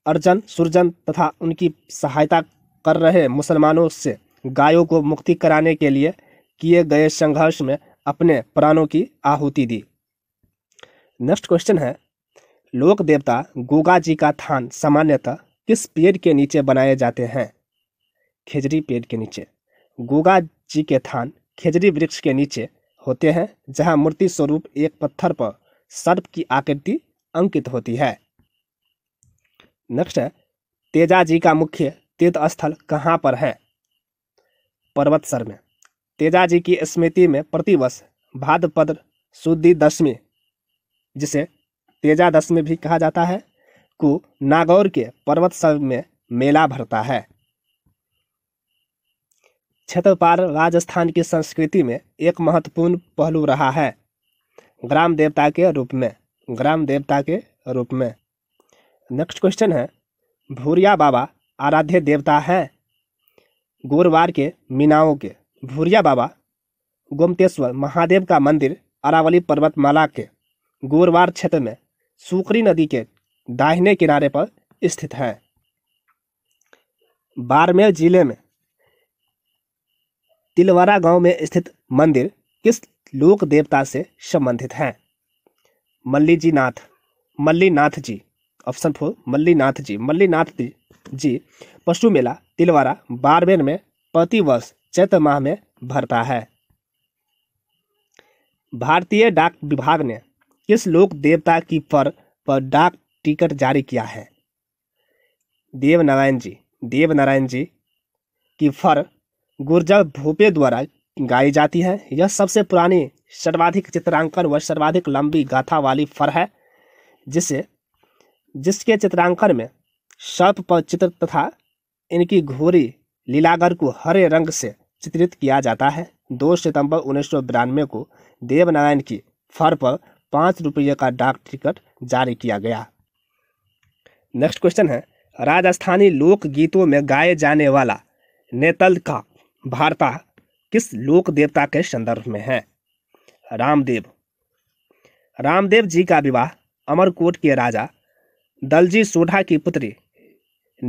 अर्जन सुरजन तथा उनकी सहायता कर रहे मुसलमानों से गायों को मुक्ति कराने के लिए किए गए संघर्ष में अपने प्राणों की आहुति दी नेक्स्ट क्वेश्चन है लोक देवता गोगा जी का थान सामान्यतः किस पेड़ के नीचे बनाए जाते हैं खेजरी पेड़ के नीचे गोगा जी के थान खेजरी वृक्ष के नीचे होते हैं जहां मूर्ति स्वरूप एक पत्थर पर सर्प की आकृति अंकित होती है नेक्स्ट है तेजा जी का मुख्य तीर्थ स्थल कहाँ पर है पर्वत सर में तेजाजी की स्मृति में प्रतिवर्ष भाद्रपद शुद्धि दशमी जिसे तेजा दशमी भी कहा जाता है को नागौर के पर्वत सब में मेला भरता है क्षेत्रपाल राजस्थान की संस्कृति में एक महत्वपूर्ण पहलू रहा है ग्राम देवता के रूप में ग्राम देवता के रूप में नेक्स्ट क्वेश्चन है भूरिया बाबा आराध्य देवता है गुरुवार के मीनाओं के भूरिया बाबा गोमतेश्वर महादेव का मंदिर अरावली पर्वतमाला के गोरवार क्षेत्र में सुकरी नदी के दाहिने किनारे पर स्थित है बाड़मेर जिले में तिलवारा गांव में स्थित मंदिर किस लोक देवता से संबंधित है मल्ली जी नाथ मल्लीनाथ जी ऑप्शन फोर मल्लीनाथ जी मल्लीनाथ जी पशु मेला तिलवारा बाड़मेर में प्रतिवर्ष चैत्र माह में भरता है भारतीय डाक विभाग ने किस लोक देवता की पर पर डाक टिकट जारी किया है देवनारायण जी देवनारायण जी की फर गुर्जर भूपे द्वारा गाई जाती है यह सबसे पुरानी सर्वाधिक चित्रांकन व सर्वाधिक लंबी गाथा वाली फर है जिसे जिसके चित्रांकन में सर्प पर चित्र तथा इनकी घोरी लीलागर को हरे रंग से चित्रित किया जाता है दो सितंबर उन्नीस को देवनारायण की फर पर पाँच रुपये का डाक टिकट जारी किया गया नेक्स्ट क्वेश्चन है राजस्थानी लोक गीतों में गाए जाने वाला नेतल का भारता किस लोक देवता के संदर्भ में है रामदेव रामदेव जी का विवाह अमरकोट के राजा दलजी सोढ़ा की पुत्री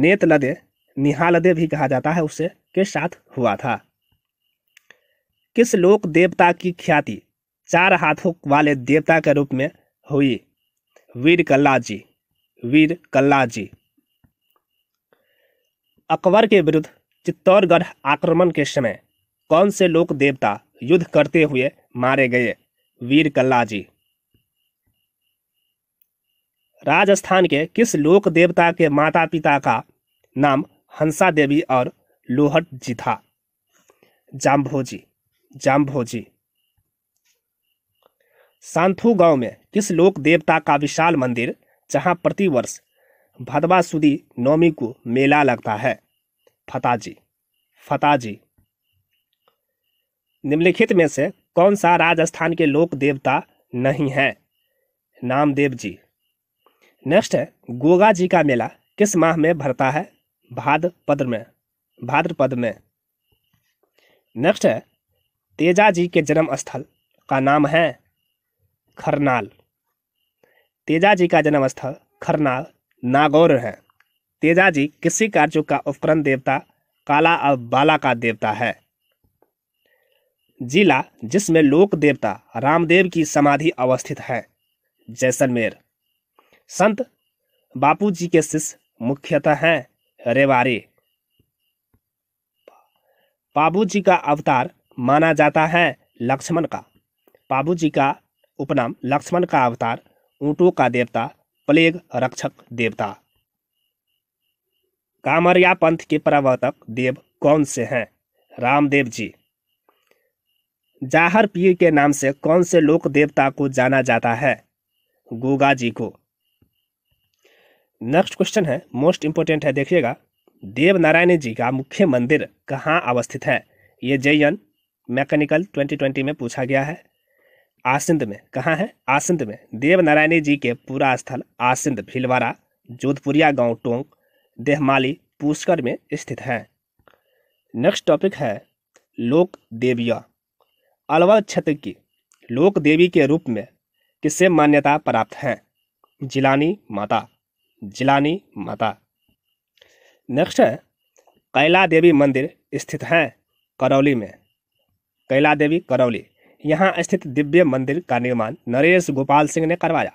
नेतलदे निहालदे भी कहा जाता है उसे के साथ हुआ था किस लोक देवता की ख्याति चार हाथों वाले देवता के रूप में हुई वीर कल्ला जी वीर कल्ला जी अकबर के विरुद्ध चित्तौड़गढ़ आक्रमण के समय कौन से लोक देवता युद्ध करते हुए मारे गए वीर कल्ला जी राजस्थान के किस लोक देवता के माता पिता का नाम हंसा देवी और लोहट जी था जाम्भोजी जाम्भोजी सांथु गांव में किस लोक देवता का विशाल मंदिर जहां प्रतिवर्ष भदवा सुदी नौमी को मेला लगता है फताजी फताजी निम्नलिखित में से कौन सा राजस्थान के लोक देवता नहीं है नामदेव जी नेक्स्ट है गोगा जी का मेला किस माह में भरता है भाद्रपद में भाद्रपद में नेक्स्ट है तेजा जी के जन्म स्थल का नाम है खरनाल तेजा जी का जन्म स्थल खरनाल नागौर है तेजा जी कृषि कार्यों का उपकरण देवता काला और बाला का देवता है जिला जिसमें लोक देवता रामदेव की समाधि अवस्थित है जैसलमेर संत बापू जी के शिष्य मुख्यतः हैं रेवारी जी का अवतार माना जाता है लक्ष्मण का बाबू जी का उपनाम लक्ष्मण का अवतार ऊँटों का देवता प्लेग रक्षक देवता कामरिया पंथ के प्रवर्तक देव कौन से हैं रामदेव जी जाहर पीर के नाम से कौन से लोक देवता को जाना जाता है गोगा जी को नेक्स्ट क्वेश्चन है मोस्ट इंपोर्टेंट है देखिएगा देव नारायण जी का मुख्य मंदिर कहाँ अवस्थित है ये जयन मैकेनिकल 2020 में पूछा गया है आसिंद में कहाँ है आसिंद में देव नारायणी जी के पूरा स्थल आसिंद भीलवाड़ा जोधपुरिया गांव टोंक देहमाली पुष्कर में स्थित है नेक्स्ट टॉपिक है लोक देविया अलवर क्षेत्र की लोक देवी के रूप में किसे मान्यता प्राप्त है जिलानी माता जिलानी माता नेक्स्ट है कैला देवी मंदिर स्थित है करौली में कैला देवी करौली यहाँ स्थित दिव्य मंदिर का निर्माण नरेश गोपाल सिंह ने करवाया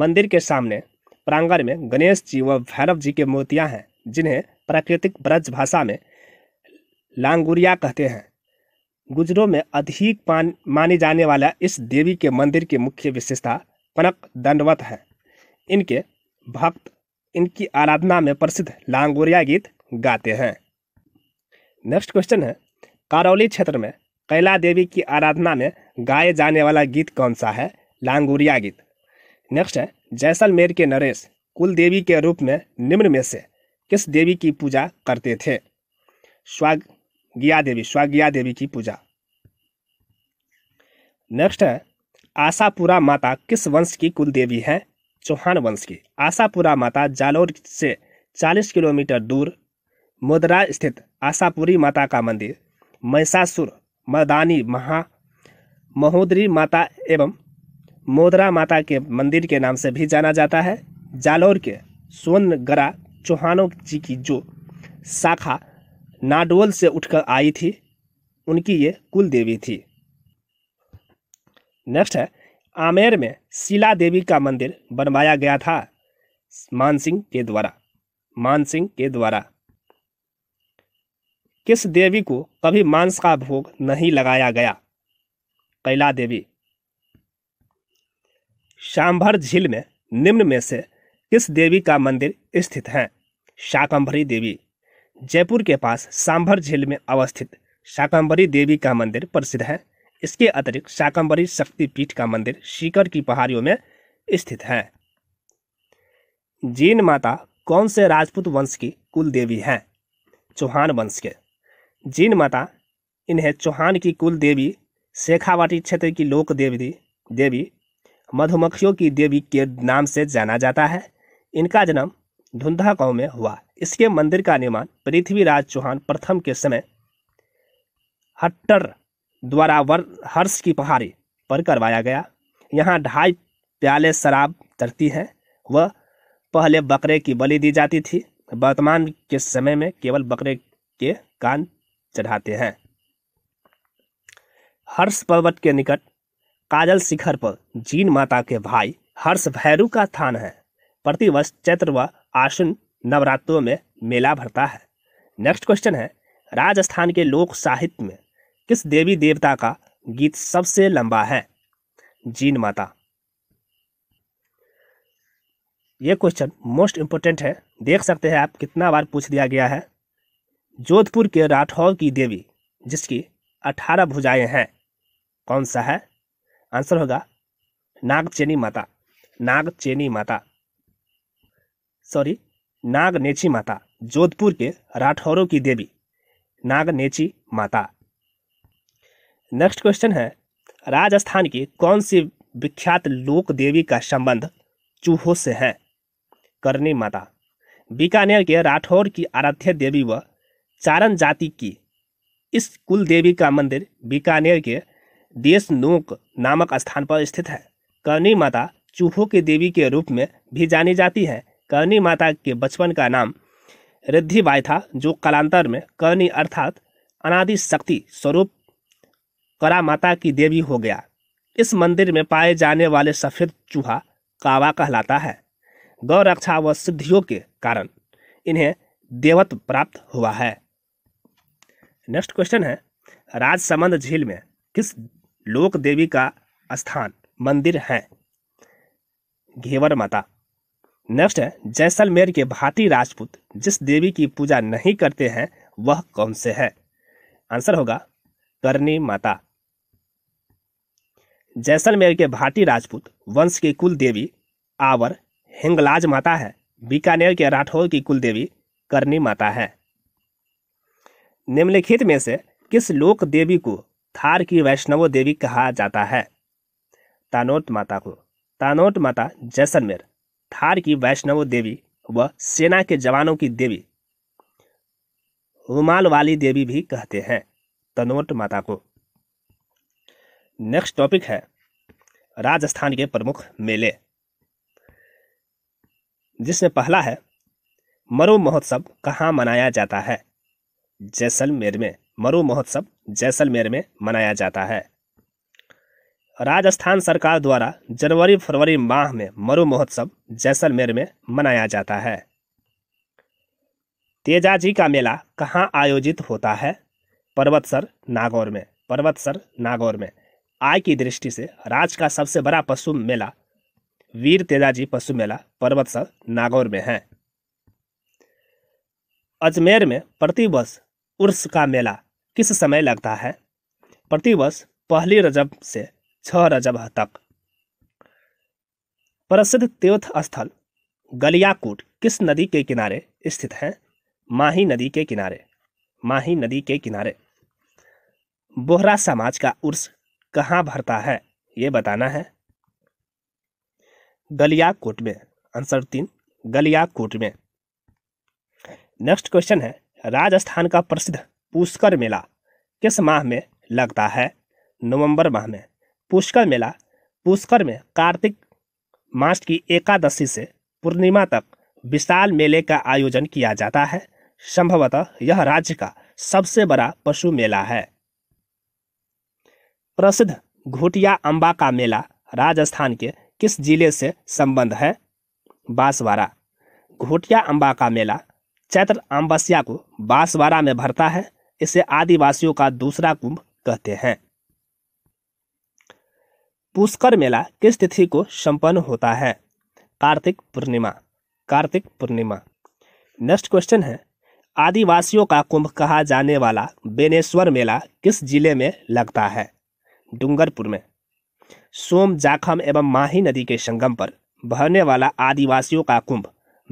मंदिर के सामने प्रांगण में गणेश जी व भैरव जी की मूर्तियाँ हैं जिन्हें प्राकृतिक ब्रज भाषा में लांगुरिया कहते हैं गुजरों में अधिक पान मानी जाने वाला इस देवी के मंदिर की मुख्य विशेषता कनक दंडवत है इनके भक्त इनकी आराधना में प्रसिद्ध लांगुरिया गीत गाते हैं नेक्स्ट क्वेश्चन है करौली क्षेत्र में कैला देवी की आराधना में गाए जाने वाला गीत कौन सा है लांगुरिया गीत नेक्स्ट है जैसलमेर के नरेश कुल देवी के रूप में निम्न में से किस देवी की पूजा करते थे स्वागिया देवी स्वागिया देवी की पूजा नेक्स्ट है आशापुरा माता किस वंश की कुल देवी है चौहान वंश की आशापुरा माता जालोर से 40 किलोमीटर दूर मुद्रा स्थित आशापुरी माता का मंदिर महिषासुर मदानी महा महोदरी माता एवं मोदरा माता के मंदिर के नाम से भी जाना जाता है जालौर के सोनगरा चौहानों जी की जो शाखा नाडोल से उठकर आई थी उनकी ये कुल देवी थी नेक्स्ट है आमेर में शिला देवी का मंदिर बनवाया गया था मानसिंह के द्वारा मानसिंह के द्वारा किस देवी को कभी मांस का भोग नहीं लगाया गया कैला देवी शाम्भर झील में निम्न में से किस देवी का मंदिर स्थित है शाकंभरी देवी जयपुर के पास सांभर झील में अवस्थित शाकंभरी देवी का मंदिर प्रसिद्ध है इसके अतिरिक्त शाकंभरी शक्तिपीठ का मंदिर सीकर की पहाड़ियों में स्थित है जीन माता कौन से राजपूत वंश की कुल देवी हैं चौहान वंश के जीन माता इन्हें चौहान की कुल देवी शेखावाटी क्षेत्र की लोक देवी देवी मधुमक्खियों की देवी के नाम से जाना जाता है इनका जन्म धुंधा गांव में हुआ इसके मंदिर का निर्माण पृथ्वीराज चौहान प्रथम के समय हट्टर द्वारा वर हर्ष की पहाड़ी पर करवाया गया यहाँ ढाई प्याले शराब चढ़ती है वह पहले बकरे की बलि दी जाती थी वर्तमान के समय में केवल बकरे के कान चढ़ाते हैं हर्ष पर्वत के निकट काजल शिखर पर जीन माता के भाई हर्ष भैरू का स्थान है प्रतिवर्ष चैत्र व आश्विन नवरात्रों में मेला भरता है नेक्स्ट क्वेश्चन है राजस्थान के लोक साहित्य में किस देवी देवता का गीत सबसे लंबा है जीन माता ये क्वेश्चन मोस्ट इम्पोर्टेंट है देख सकते हैं आप कितना बार पूछ दिया गया है जोधपुर के राठौर की देवी जिसकी अठारह भुजाएं हैं कौन सा है आंसर होगा नागचेनी माता नागचेनी माता सॉरी नागनेची माता जोधपुर के राठौरों की देवी नागनेची माता नेक्स्ट क्वेश्चन है राजस्थान की कौन सी विख्यात लोक देवी का संबंध चूहों से है करनी माता बीकानेर के राठौर की आराध्य देवी व चारण जाति की इस कुल देवी का मंदिर बीकानेर के देशनोक नामक स्थान पर स्थित है करणी माता चूहों की देवी के रूप में भी जानी जाती है करणी माता के बचपन का नाम रिद्धिबाई था जो कालांतर में करणी अर्थात अनादि शक्ति स्वरूप करा माता की देवी हो गया इस मंदिर में पाए जाने वाले सफ़ेद चूहा कावा कहलाता है गौ रक्षा व सिद्धियों के कारण इन्हें देवत्व प्राप्त हुआ है नेक्स्ट क्वेश्चन है राजसमंद झील में किस लोक देवी का स्थान मंदिर है घेवर माता नेक्स्ट है जैसलमेर के भाटी राजपूत जिस देवी की पूजा नहीं करते हैं वह कौन से है आंसर होगा करनी माता जैसलमेर के भाटी राजपूत वंश की कुल देवी आवर हिंगलाज माता है बीकानेर के राठौर की कुल देवी करनी माता है निम्नलिखित में से किस लोक देवी को थार की वैष्णव देवी कहा जाता है तानोट माता को तानोट माता जैसलमेर थार की वैष्णव देवी व सेना के जवानों की देवी रुमाल वाली देवी भी कहते हैं तनोट माता को नेक्स्ट टॉपिक है राजस्थान के प्रमुख मेले जिसमें पहला है मरु महोत्सव कहाँ मनाया जाता है जैसलमेर में मरु महोत्सव जैसलमेर में मनाया जाता है राजस्थान सरकार द्वारा जनवरी फरवरी माह में मरु महोत्सव जैसलमेर में मनाया जाता है तेजाजी का मेला कहाँ आयोजित होता है पर्वतसर नागौर में पर्वतसर नागौर में आय की दृष्टि से राज्य का सबसे बड़ा पशु मेला वीर तेजाजी पशु मेला पर्वतसर नागौर में है अजमेर में प्रति वर्ष उर्स का मेला किस समय लगता है प्रतिवर्ष पहली रजब से छह रजब तक प्रसिद्ध तीर्थ स्थल गलियाकूट किस नदी के किनारे स्थित है माही नदी के किनारे माही नदी के किनारे बोहरा समाज का उर्स कहाँ भरता है ये बताना है गलियाकूट में आंसर तीन गलियाकूट में नेक्स्ट क्वेश्चन है राजस्थान का प्रसिद्ध पुष्कर मेला किस माह में लगता है नवंबर माह में पुष्कर मेला पुष्कर में कार्तिक मास की एकादशी से पूर्णिमा तक विशाल मेले का आयोजन किया जाता है संभवतः यह राज्य का सबसे बड़ा पशु मेला है प्रसिद्ध घोटिया अम्बा का मेला राजस्थान के किस जिले से संबंध है बांसवाड़ा घोटिया अम्बा का मेला चैत्र अमावस्या को बांसवाड़ा में भरता है इसे आदिवासियों का दूसरा कुंभ कहते हैं पुष्कर मेला किस तिथि को संपन्न होता है कार्तिक पूर्णिमा कार्तिक पूर्णिमा नेक्स्ट क्वेश्चन है आदिवासियों का कुंभ कहा जाने वाला बेनेश्वर मेला किस जिले में लगता है डूंगरपुर में सोम जाखम एवं माही नदी के संगम पर बहने वाला आदिवासियों का कुंभ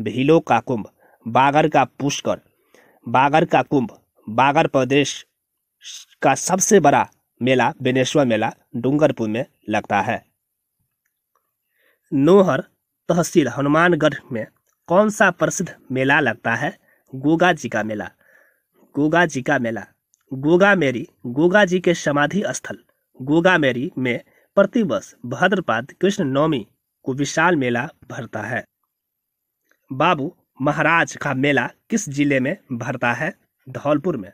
भीलों का कुंभ बागर का पुष्कर बागर का कुंभ बागर प्रदेश का सबसे बड़ा मेला बेनेश्वर मेला डूंगरपुर में लगता है नोहर तहसील हनुमानगढ़ में कौन सा प्रसिद्ध मेला लगता है गोगा जी का मेला गोगा जी का मेला गोगा मेरी गोगा जी के समाधि स्थल गोगा मेरी में प्रतिवर्ष भद्रपाद कृष्ण नवमी को विशाल मेला भरता है बाबू महाराज का मेला किस जिले में भरता है धौलपुर में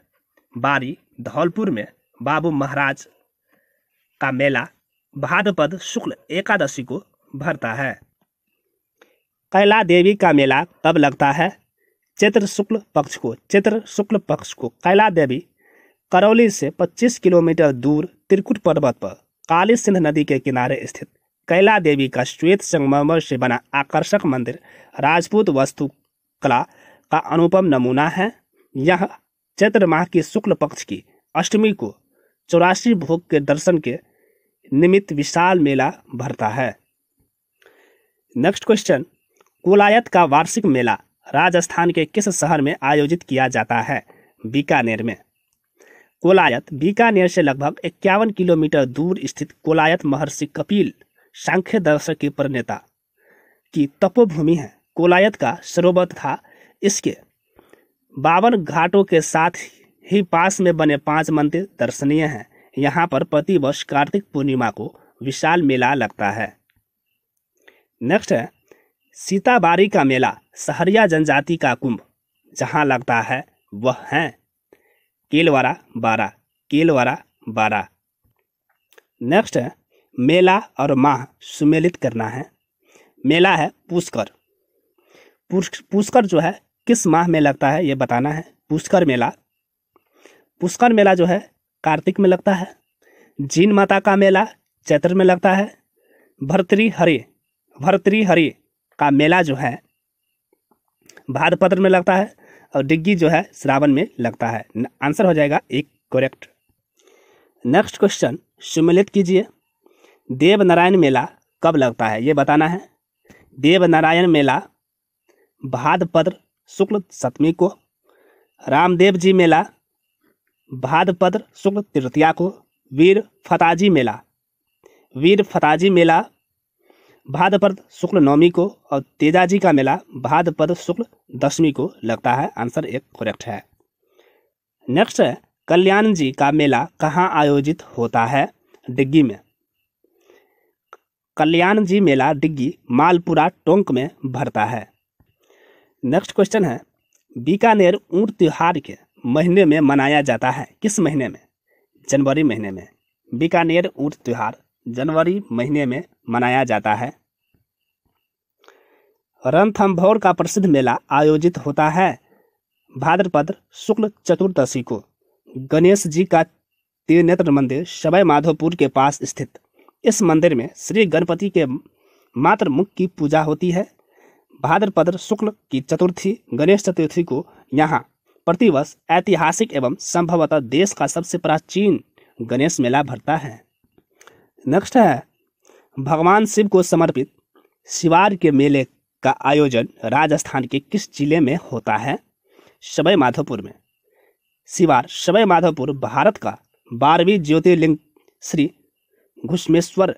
बारी धौलपुर में बाबू महाराज का मेला भाद्रपद शुक्ल एकादशी को भरता है कैला देवी का मेला कब लगता है चैत्र शुक्ल पक्ष को चैत्र शुक्ल पक्ष को कैला देवी करौली से 25 किलोमीटर दूर त्रिकुट पर्वत पर काली सिंध नदी के किनारे स्थित कैला देवी का श्वेत संगमरमर से बना आकर्षक मंदिर राजपूत वस्तु कला का अनुपम नमूना है यह चैत्र माह की शुक्ल पक्ष की अष्टमी को चौरासी भोग के दर्शन के निमित्त विशाल मेला भरता है नेक्स्ट क्वेश्चन कोलायत का वार्षिक मेला राजस्थान के किस शहर में आयोजित किया जाता है बीकानेर में कोलायत बीकानेर से लगभग इक्यावन किलोमीटर दूर स्थित कोलायत महर्षि कपिल सांख्य दर्शक की प्रणेता की तपोभूमि है कोलायत का सरोवर था इसके बावन घाटों के साथ ही पास में बने पांच मंदिर दर्शनीय हैं यहाँ पर प्रतिवर्ष कार्तिक पूर्णिमा को विशाल मेला लगता है नेक्स्ट है सीताबारी का मेला सहरिया जनजाति का कुंभ जहाँ लगता है वह है केलवारा बारा केलवारा बारा नेक्स्ट है मेला और माह सुमेलित करना है मेला है पुष्कर पुष्कर जो है किस माह में लगता है ये बताना है पुष्कर मेला पुष्कर मेला जो है कार्तिक में लगता है जीन माता का मेला चैत्र में लगता है भरतरी भरतरी हरि का मेला जो है भादपत्र में लगता है और डिग्गी जो है श्रावण में लगता है आंसर हो जाएगा एक करेक्ट नेक्स्ट क्वेश्चन सुमिलित कीजिए देव नारायण मेला कब लगता है ये बताना है देव नारायण मेला भाद्रपद शुक्ल सप्तमी को रामदेव जी मेला भाद्रपद शुक्ल तृतीया को वीर फताजी मेला वीर फताजी मेला भाद्रपद शुक्ल नवमी को और तेजाजी का मेला भाद्रपद शुक्ल दशमी को लगता है आंसर एक करेक्ट है नेक्स्ट है कल्याण जी का मेला कहाँ आयोजित होता है डिग्गी में कल्याण जी मेला डिग्गी मालपुरा टोंक में भरता है नेक्स्ट क्वेश्चन है बीकानेर ऊँट त्यौहार के महीने में मनाया जाता है किस महीने में जनवरी महीने में बीकानेर ऊँट त्यौहार जनवरी महीने में मनाया जाता है रणथम्भौर का प्रसिद्ध मेला आयोजित होता है भाद्रपद शुक्ल चतुर्दशी को गणेश जी का त्रिनेत्र मंदिर शबय माधोपुर के पास स्थित इस मंदिर में श्री गणपति के मात्र मुख की पूजा होती है भाद्रपद शुक्ल की चतुर्थी गणेश चतुर्थी को यहाँ प्रतिवर्ष ऐतिहासिक एवं संभवतः देश का सबसे प्राचीन गणेश मेला भरता है नेक्स्ट है भगवान शिव को समर्पित शिवार के मेले का आयोजन राजस्थान के किस जिले में होता है शबई माधोपुर में शिवार शबई माधोपुर भारत का बारहवीं ज्योतिर्लिंग श्री घुष्मेश्वर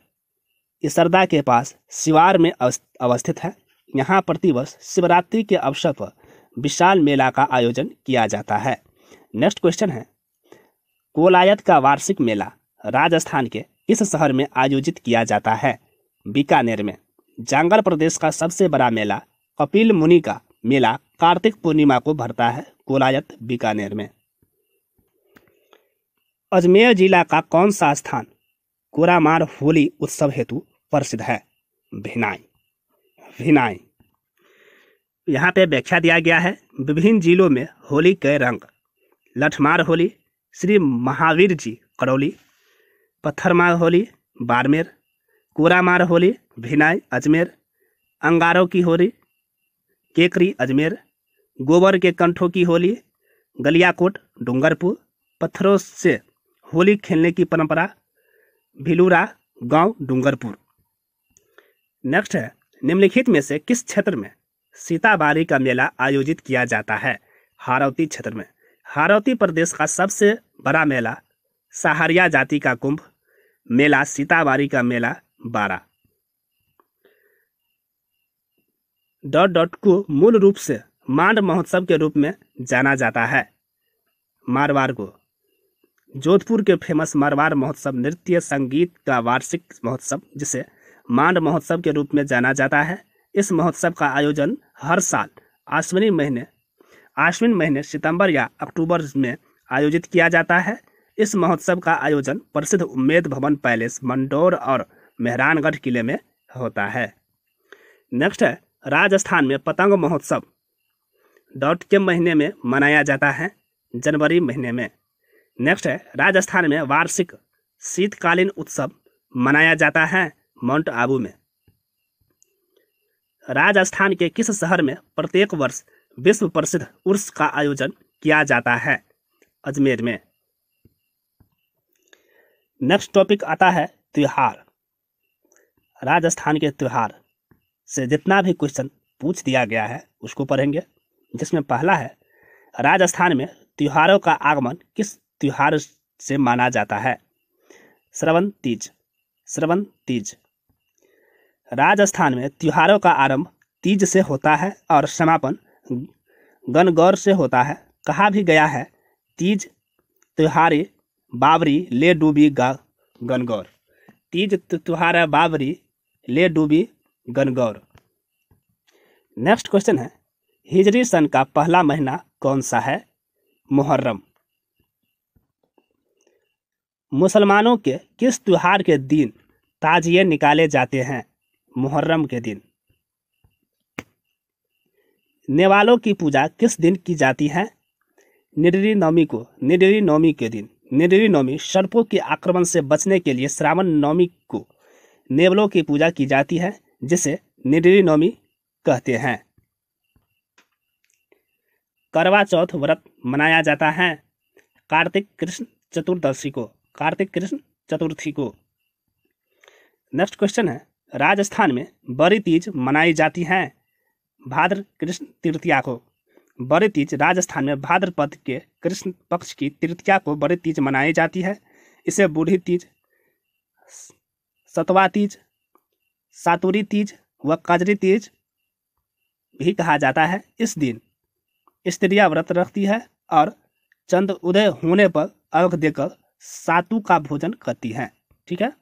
इसरदा के पास शिवार में अवस्थित है यहाँ प्रतिवर्ष शिवरात्रि के अवसर पर विशाल मेला का आयोजन किया जाता है नेक्स्ट क्वेश्चन है कोलायत का वार्षिक मेला राजस्थान के किस शहर में आयोजित किया जाता है बीकानेर में जांगर प्रदेश का सबसे बड़ा मेला कपिल मुनि का मेला कार्तिक पूर्णिमा को भरता है कोलायत बीकानेर में अजमेर जिला का कौन सा स्थान कोरामार होली उत्सव हेतु प्रसिद्ध है भिनाई हिनाएँ यहाँ पे व्याख्या दिया गया है विभिन्न जिलों में होली के रंग लठमार होली श्री महावीर जी करौली पत्थरमार होली बाड़मेर कोरामार होली भिनाई अजमेर अंगारों की होली केकरी अजमेर गोबर के कंठों की होली गलियाकोट डूंगरपुर पत्थरों से होली खेलने की परंपरा भिलूरा गांव डूंगरपुर नेक्स्ट है निम्नलिखित में से किस क्षेत्र में सीताबाड़ी का मेला आयोजित किया जाता है हारौती क्षेत्र में हारौती प्रदेश का सबसे बड़ा मेला सहारिया जाति का कुंभ मेला सीताबाड़ी का मेला बारा डॉट डॉट को मूल रूप से मांड महोत्सव के रूप में जाना जाता है मारवाड़ को जोधपुर के फेमस मारवाड़ महोत्सव नृत्य संगीत का वार्षिक महोत्सव जिसे मांड महोत्सव के रूप में जाना जाता है इस महोत्सव का आयोजन हर साल आश्विनी महीने आश्विन महीने सितंबर या अक्टूबर में आयोजित किया जाता है इस महोत्सव का आयोजन प्रसिद्ध उम्मेद भवन पैलेस मंडोर और मेहरानगढ़ किले में होता है नेक्स्ट है राजस्थान में पतंग महोत्सव डॉट के महीने में मनाया जाता है जनवरी महीने में नेक्स्ट है राजस्थान में वार्षिक शीतकालीन उत्सव मनाया जाता है माउंट आबू में राजस्थान के किस शहर में प्रत्येक वर्ष विश्व प्रसिद्ध उर्स का आयोजन किया जाता है अजमेर में नेक्स्ट टॉपिक आता है त्यौहार राजस्थान के त्यौहार से जितना भी क्वेश्चन पूछ दिया गया है उसको पढ़ेंगे जिसमें पहला है राजस्थान में त्योहारों का आगमन किस त्यौहार से माना जाता है श्रवण तीज श्रवण तीज राजस्थान में त्योहारों का आरंभ तीज से होता है और समापन गणगौर से होता है कहा भी गया है तीज त्योहारी बाबरी ले डूबी गा गनगौर तीज त्योहार बाबरी ले डूबी गनगौर नेक्स्ट क्वेश्चन है हिजरी सन का पहला महीना कौन सा है मुहर्रम मुसलमानों के किस त्यौहार के दिन ताजिए निकाले जाते हैं मुहर्रम के दिन नेवालों की पूजा किस दिन की जाती है निडरी नवमी को निडरी नवमी के दिन निडरी नवमी सर्पों के आक्रमण से बचने के लिए श्रावण नवमी को नेवलों की पूजा की जाती है जिसे निडरी नवमी कहते हैं करवा चौथ व्रत मनाया जाता है कार्तिक कृष्ण चतुर्दशी को कार्तिक कृष्ण चतुर्थी को नेक्स्ट क्वेश्चन है राजस्थान में बड़ी तीज मनाई जाती है भाद्र कृष्ण तृतीया को बड़ी तीज राजस्थान में भाद्रपद के कृष्ण पक्ष की तृतीया को बड़ी तीज मनाई जाती है इसे बूढ़ी तीज सतवा तीज सातुरी तीज व कजरी तीज भी कहा जाता है इस दिन स्त्रियां व्रत रखती है और चंद उदय होने पर अर्घ देकर सातु का भोजन करती हैं ठीक है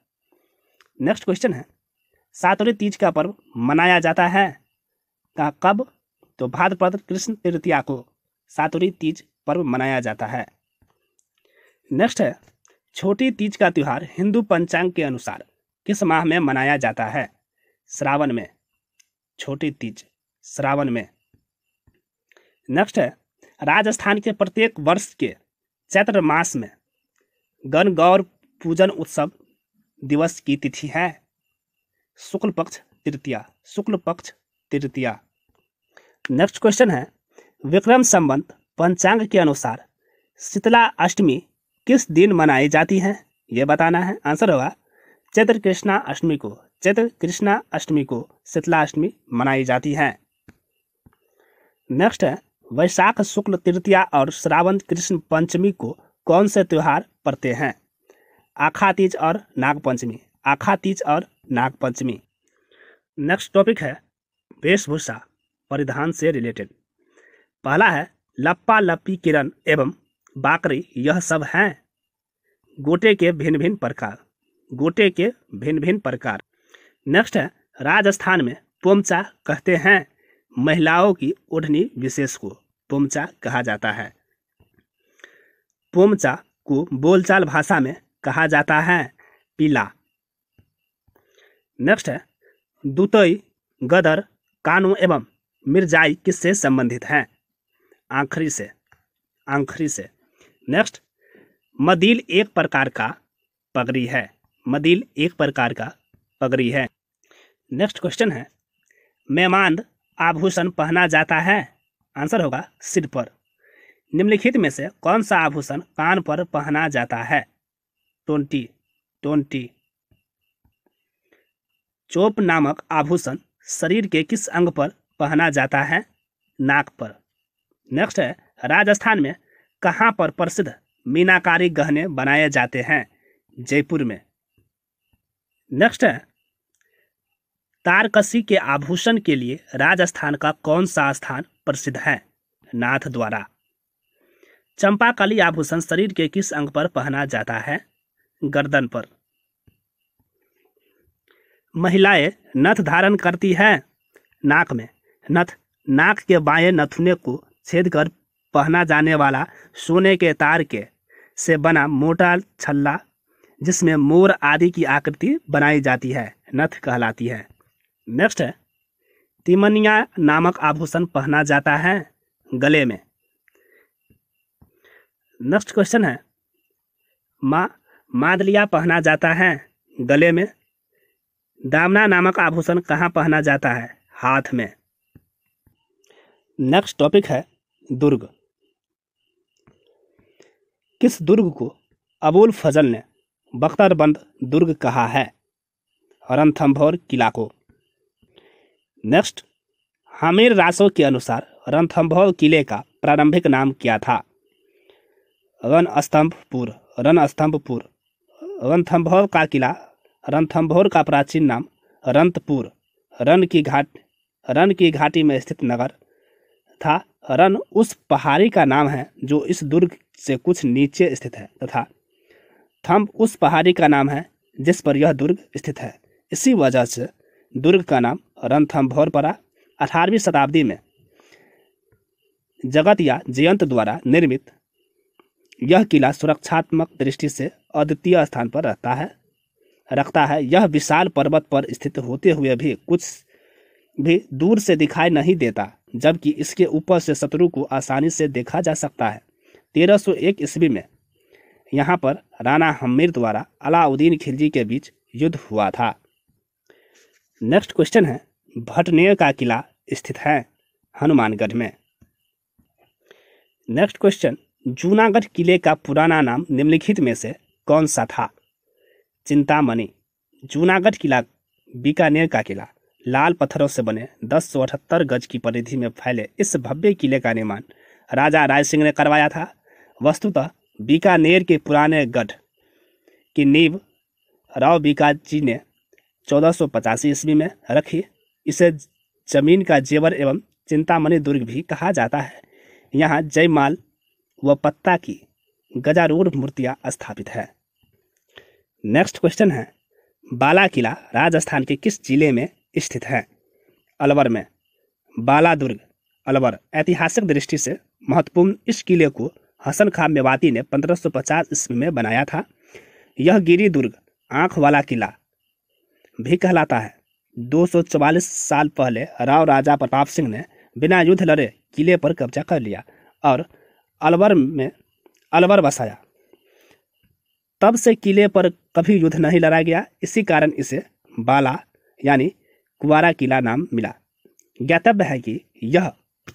नेक्स्ट क्वेश्चन है सातवें तीज का पर्व मनाया जाता है कहा कब तो भाद्रपद कृष्ण तृतीया को सातवें तीज पर्व मनाया जाता है नेक्स्ट है छोटी तीज का त्यौहार हिंदू पंचांग के अनुसार किस माह में मनाया जाता है श्रावण में छोटी तीज श्रावण में नेक्स्ट है राजस्थान के प्रत्येक वर्ष के चैत्र मास में गणगौर पूजन उत्सव दिवस की तिथि है शुक्ल पक्ष तृतीया शुक्ल पक्ष तृतीया नेक्स्ट क्वेश्चन है विक्रम संबंध पंचांग के अनुसार शीतला अष्टमी किस दिन मनाई जाती है ये बताना है आंसर होगा चैत्र कृष्णा अष्टमी को चैत्र कृष्णा अष्टमी को शीतला अष्टमी मनाई जाती है नेक्स्ट है वैशाख शुक्ल तृतीया और श्रावण कृष्ण पंचमी को कौन से त्यौहार पड़ते हैं आखातीज और नागपंचमी आखा तीज और नागपंचमी नेक्स्ट टॉपिक है वेशभूषा परिधान से रिलेटेड पहला है लप्पा लप्पी किरण एवं बाकरी यह सब हैं गोटे के भिन्न भिन्न प्रकार गोटे के भिन्न भिन्न प्रकार नेक्स्ट है राजस्थान में पोमचा कहते हैं महिलाओं की ओढ़नी विशेष को पोमचा कहा जाता है पोमचा को बोलचाल भाषा में कहा जाता है पीला नेक्स्ट है दुतई गदर कानू एवं मिर्जाई किससे संबंधित हैं आखिरी से आखिरी से नेक्स्ट मदील एक प्रकार का पगड़ी है मदील एक प्रकार का पगड़ी है नेक्स्ट क्वेश्चन है मेमांद आभूषण पहना जाता है आंसर होगा सिर पर निम्नलिखित में से कौन सा आभूषण कान पर पहना जाता है ट्वेंटी ट्वेंटी चोप नामक आभूषण शरीर के किस अंग पर पहना जाता है नाक पर नेक्स्ट है राजस्थान में कहाँ पर प्रसिद्ध मीनाकारी गहने बनाए जाते हैं जयपुर में नेक्स्ट है तारकशी के आभूषण के लिए राजस्थान का कौन सा स्थान प्रसिद्ध है नाथ द्वारा चंपाकली आभूषण शरीर के किस अंग पर पहना जाता है गर्दन पर महिलाएं नथ धारण करती हैं नाक में नथ नाक के बाएं नथुने को छेद कर पहना जाने वाला सोने के तार के से बना मोटा छल्ला जिसमें मोर आदि की आकृति बनाई जाती है नथ कहलाती है नेक्स्ट है तिमनिया नामक आभूषण पहना जाता है गले में नेक्स्ट क्वेश्चन है मा मादलिया पहना जाता है गले में दामना नामक आभूषण कहाँ पहना जाता है हाथ में नेक्स्ट टॉपिक है दुर्ग किस दुर्ग को अबुल फजल ने बख्तरबंद दुर्ग कहा है रणथम्भौर किला को नेक्स्ट हमीर रासो के अनुसार रणथम्भौर किले का प्रारंभिक नाम क्या था रणस्तंभपुर रणस्तंभपुर रणथम्भौर का किला रणथम्भौर का प्राचीन नाम रंतपुर रन की घाट रन की घाटी में स्थित नगर था रन उस पहाड़ी का नाम है जो इस दुर्ग से कुछ नीचे स्थित है तथा थम्ब उस पहाड़ी का नाम है जिस पर यह दुर्ग स्थित है इसी वजह से दुर्ग का नाम रणथम्भौर पड़ा अठारहवीं शताब्दी में जगत या जयंत द्वारा निर्मित यह किला सुरक्षात्मक दृष्टि से अद्वितीय स्थान पर रहता है रखता है यह विशाल पर्वत पर स्थित होते हुए भी कुछ भी दूर से दिखाई नहीं देता जबकि इसके ऊपर से शत्रु को आसानी से देखा जा सकता है 1301 ईस्वी में यहाँ पर राणा हमीर द्वारा अलाउद्दीन खिलजी के बीच युद्ध हुआ था नेक्स्ट क्वेश्चन है भटनेर का किला स्थित है हनुमानगढ़ में नेक्स्ट क्वेश्चन जूनागढ़ किले का पुराना नाम निम्नलिखित में से कौन सा था चिंतामणि जूनागढ़ किला बीकानेर का किला लाल पत्थरों से बने दस सौ अठहत्तर गज की परिधि में फैले इस भव्य किले का निर्माण राजा राय सिंह ने करवाया था वस्तुतः बीकानेर के पुराने गढ़ की नींव राव बीका जी ने चौदह सौ पचासी ईस्वी में रखी इसे जमीन का जेवर एवं चिंतामणि दुर्ग भी कहा जाता है यहाँ जयमाल व पत्ता की गजारूढ़ मूर्तियाँ स्थापित हैं नेक्स्ट क्वेश्चन है बाला किला राजस्थान के किस जिले में स्थित है अलवर में बाला दुर्ग अलवर ऐतिहासिक दृष्टि से महत्वपूर्ण इस किले को हसन खां मेवाती ने 1550 ईस्वी में बनाया था यह गिरी दुर्ग आँख वाला किला भी कहलाता है 244 साल पहले राव राजा प्रताप सिंह ने बिना युद्ध लड़े किले पर कब्जा कर लिया और अलवर में अलवर बसाया तब से किले पर कभी युद्ध नहीं लड़ा गया इसी कारण इसे बाला यानी कुवारा किला नाम मिला ज्ञातव्य है कि यह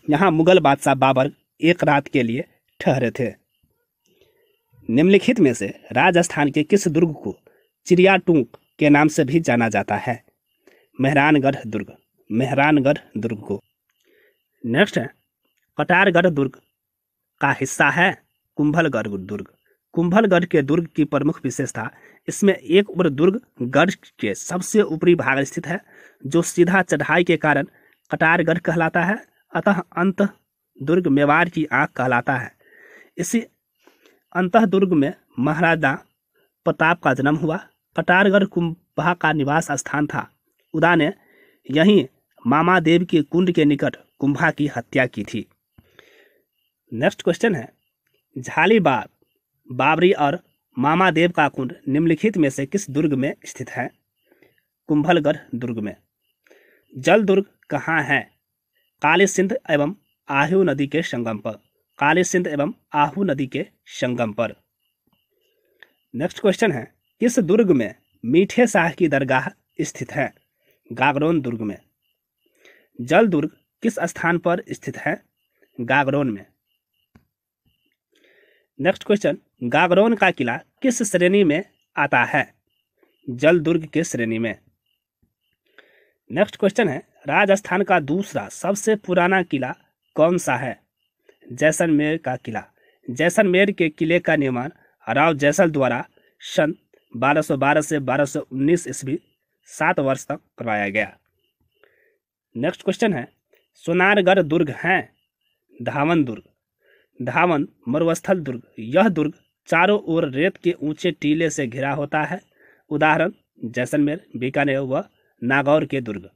यहाँ मुगल बादशाह बाबर एक रात के लिए ठहरे थे निम्नलिखित में से राजस्थान के किस दुर्ग को चिड़िया टूक के नाम से भी जाना जाता है मेहरानगढ़ दुर्ग मेहरानगढ़ दुर्ग को नेक्स्ट है कटारगढ़ दुर्ग का हिस्सा है कुंभलगढ़ दुर्ग कुंभलगढ़ के दुर्ग की प्रमुख विशेषता इसमें एक उम्र दुर्ग गढ़ के सबसे ऊपरी भाग स्थित है जो सीधा चढ़ाई के कारण कटारगढ़ कहलाता है अतः अंत दुर्ग मेवाड़ की आँख कहलाता है इसी अंत दुर्ग में महाराजा प्रताप का जन्म हुआ कटारगढ़ कुंभा का निवास स्थान था उदा ने यहीं मामा देव के कुंड के निकट कुंभा की हत्या की थी नेक्स्ट क्वेश्चन है झालीबाग बाबरी और मामादेव का कुंड निम्नलिखित में से किस दुर्ग में स्थित है कुंभलगढ़ दुर्ग में जल दुर्ग कहाँ है काली सिंध एवं आहू नदी के संगम पर काली सिंध एवं आहू नदी के संगम पर नेक्स्ट क्वेश्चन है किस दुर्ग में मीठे शाह की दरगाह स्थित है गागरोन दुर्ग में जल दुर्ग किस स्थान पर स्थित है गागरोन में नेक्स्ट क्वेश्चन गागरोन का किला किस श्रेणी में आता है जल दुर्ग के श्रेणी में नेक्स्ट क्वेश्चन है राजस्थान का दूसरा सबसे पुराना किला कौन सा है जैसलमेर का किला जैसलमेर के किले का निर्माण राव जैसल द्वारा सन 1212 से 1219 ईस्वी सात वर्ष तक करवाया गया नेक्स्ट क्वेश्चन है सोनारगढ़ दुर्ग हैं धावन दुर्ग धावन मरुस्थल दुर्ग यह दुर्ग चारों ओर रेत के ऊंचे टीले से घिरा होता है उदाहरण जैसलमेर बीकानेर व नागौर के दुर्ग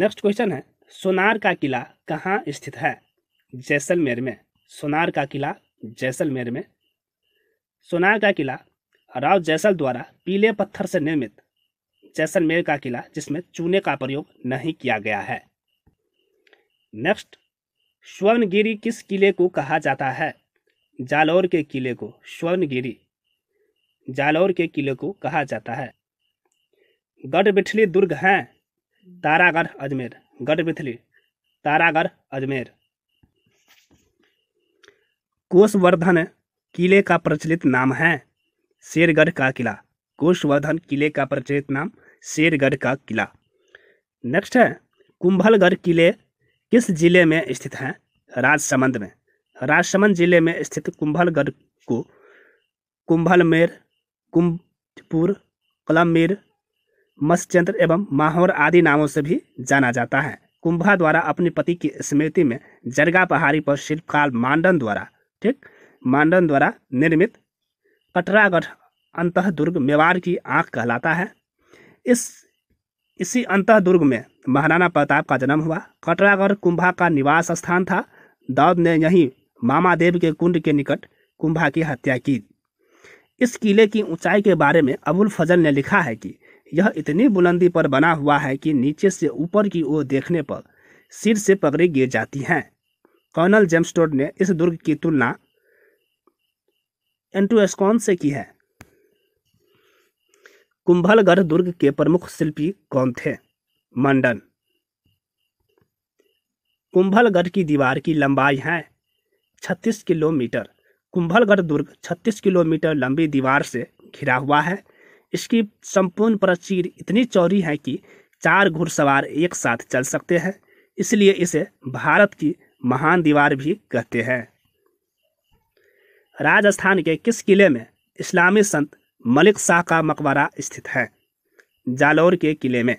नेक्स्ट क्वेश्चन है सोनार का किला कहाँ स्थित है जैसलमेर में सोनार का किला जैसलमेर में सोनार का किला राव जैसल द्वारा पीले पत्थर से निर्मित जैसलमेर का किला जिसमें चूने का प्रयोग नहीं किया गया है नेक्स्ट स्वर्णगिरी किस किले को कहा जाता है जालौर के किले को स्वर्णगिरी जालौर के किले को कहा जाता है गढ़ बिठली दुर्ग हैं तारागढ़ अजमेर गढ़ बिठली तारागढ़ अजमेर कोषवर्धन किले का प्रचलित नाम है शेरगढ़ का किला कोशवर्धन किले का प्रचलित नाम शेरगढ़ का किला नेक्स्ट है कुंभलगढ़ किले किस जिले में स्थित हैं राजसमंद में राजसमंद जिले में स्थित कुंभलगढ़ को कुंभलमेर कुंभपुर कलमेर मत्स्यचंद्र एवं माहौर आदि नामों से भी जाना जाता है कुंभा द्वारा अपने पति की स्मृति में जरगा पहाड़ी पर शिल्पकाल मांडन द्वारा ठीक मांडन द्वारा निर्मित कटरागढ़ अंतः दुर्ग मेवाड़ की आंख कहलाता है इस इसी अंतः दुर्ग में महाराणा प्रताप का जन्म हुआ कटरागढ़ कुंभा का निवास स्थान था दाऊद ने यहीं मामादेव के कुंड के निकट कुंभा की हत्या की इस किले की ऊंचाई के बारे में अबुल फजल ने लिखा है कि यह इतनी बुलंदी पर बना हुआ है कि नीचे से ऊपर की ओर देखने पर सिर से पगड़ी गिर जाती हैं कर्नल जेम्सटोड ने इस दुर्ग की तुलना एंटूएस्कॉन से की है कुंभलगढ़ दुर्ग के प्रमुख शिल्पी कौन थे मंडन कुंभलगढ़ की दीवार की लंबाई है छत्तीस किलोमीटर कुंभलगढ़ दुर्ग छत्तीस किलोमीटर लंबी दीवार से घिरा हुआ है इसकी संपूर्ण प्राचीर इतनी चौड़ी है कि चार घुड़सवार एक साथ चल सकते हैं इसलिए इसे भारत की महान दीवार भी कहते हैं राजस्थान के किस किले में इस्लामी संत मलिक शाह का मकबरा स्थित है जालौर के किले में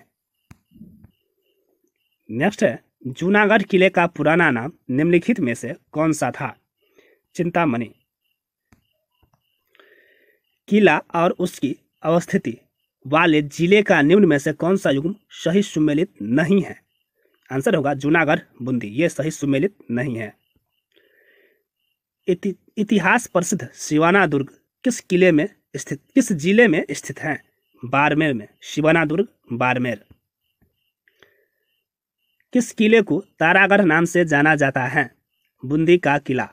नेक्स्ट है जूनागढ़ किले का पुराना नाम निम्नलिखित में से कौन सा था चिंतामणि किला और उसकी अवस्थिति वाले जिले का निम्न में से कौन सा युग्म सही सुमेलित नहीं है आंसर होगा जूनागढ़ बूंदी ये सही सुमेलित नहीं है इति, इतिहास प्रसिद्ध शिवाना दुर्ग किस किले में स्थित किस जिले में स्थित है बाड़मेर में शिवाना दुर्ग बाड़मेर किस किले को तारागढ़ नाम से जाना जाता है बूंदी का किला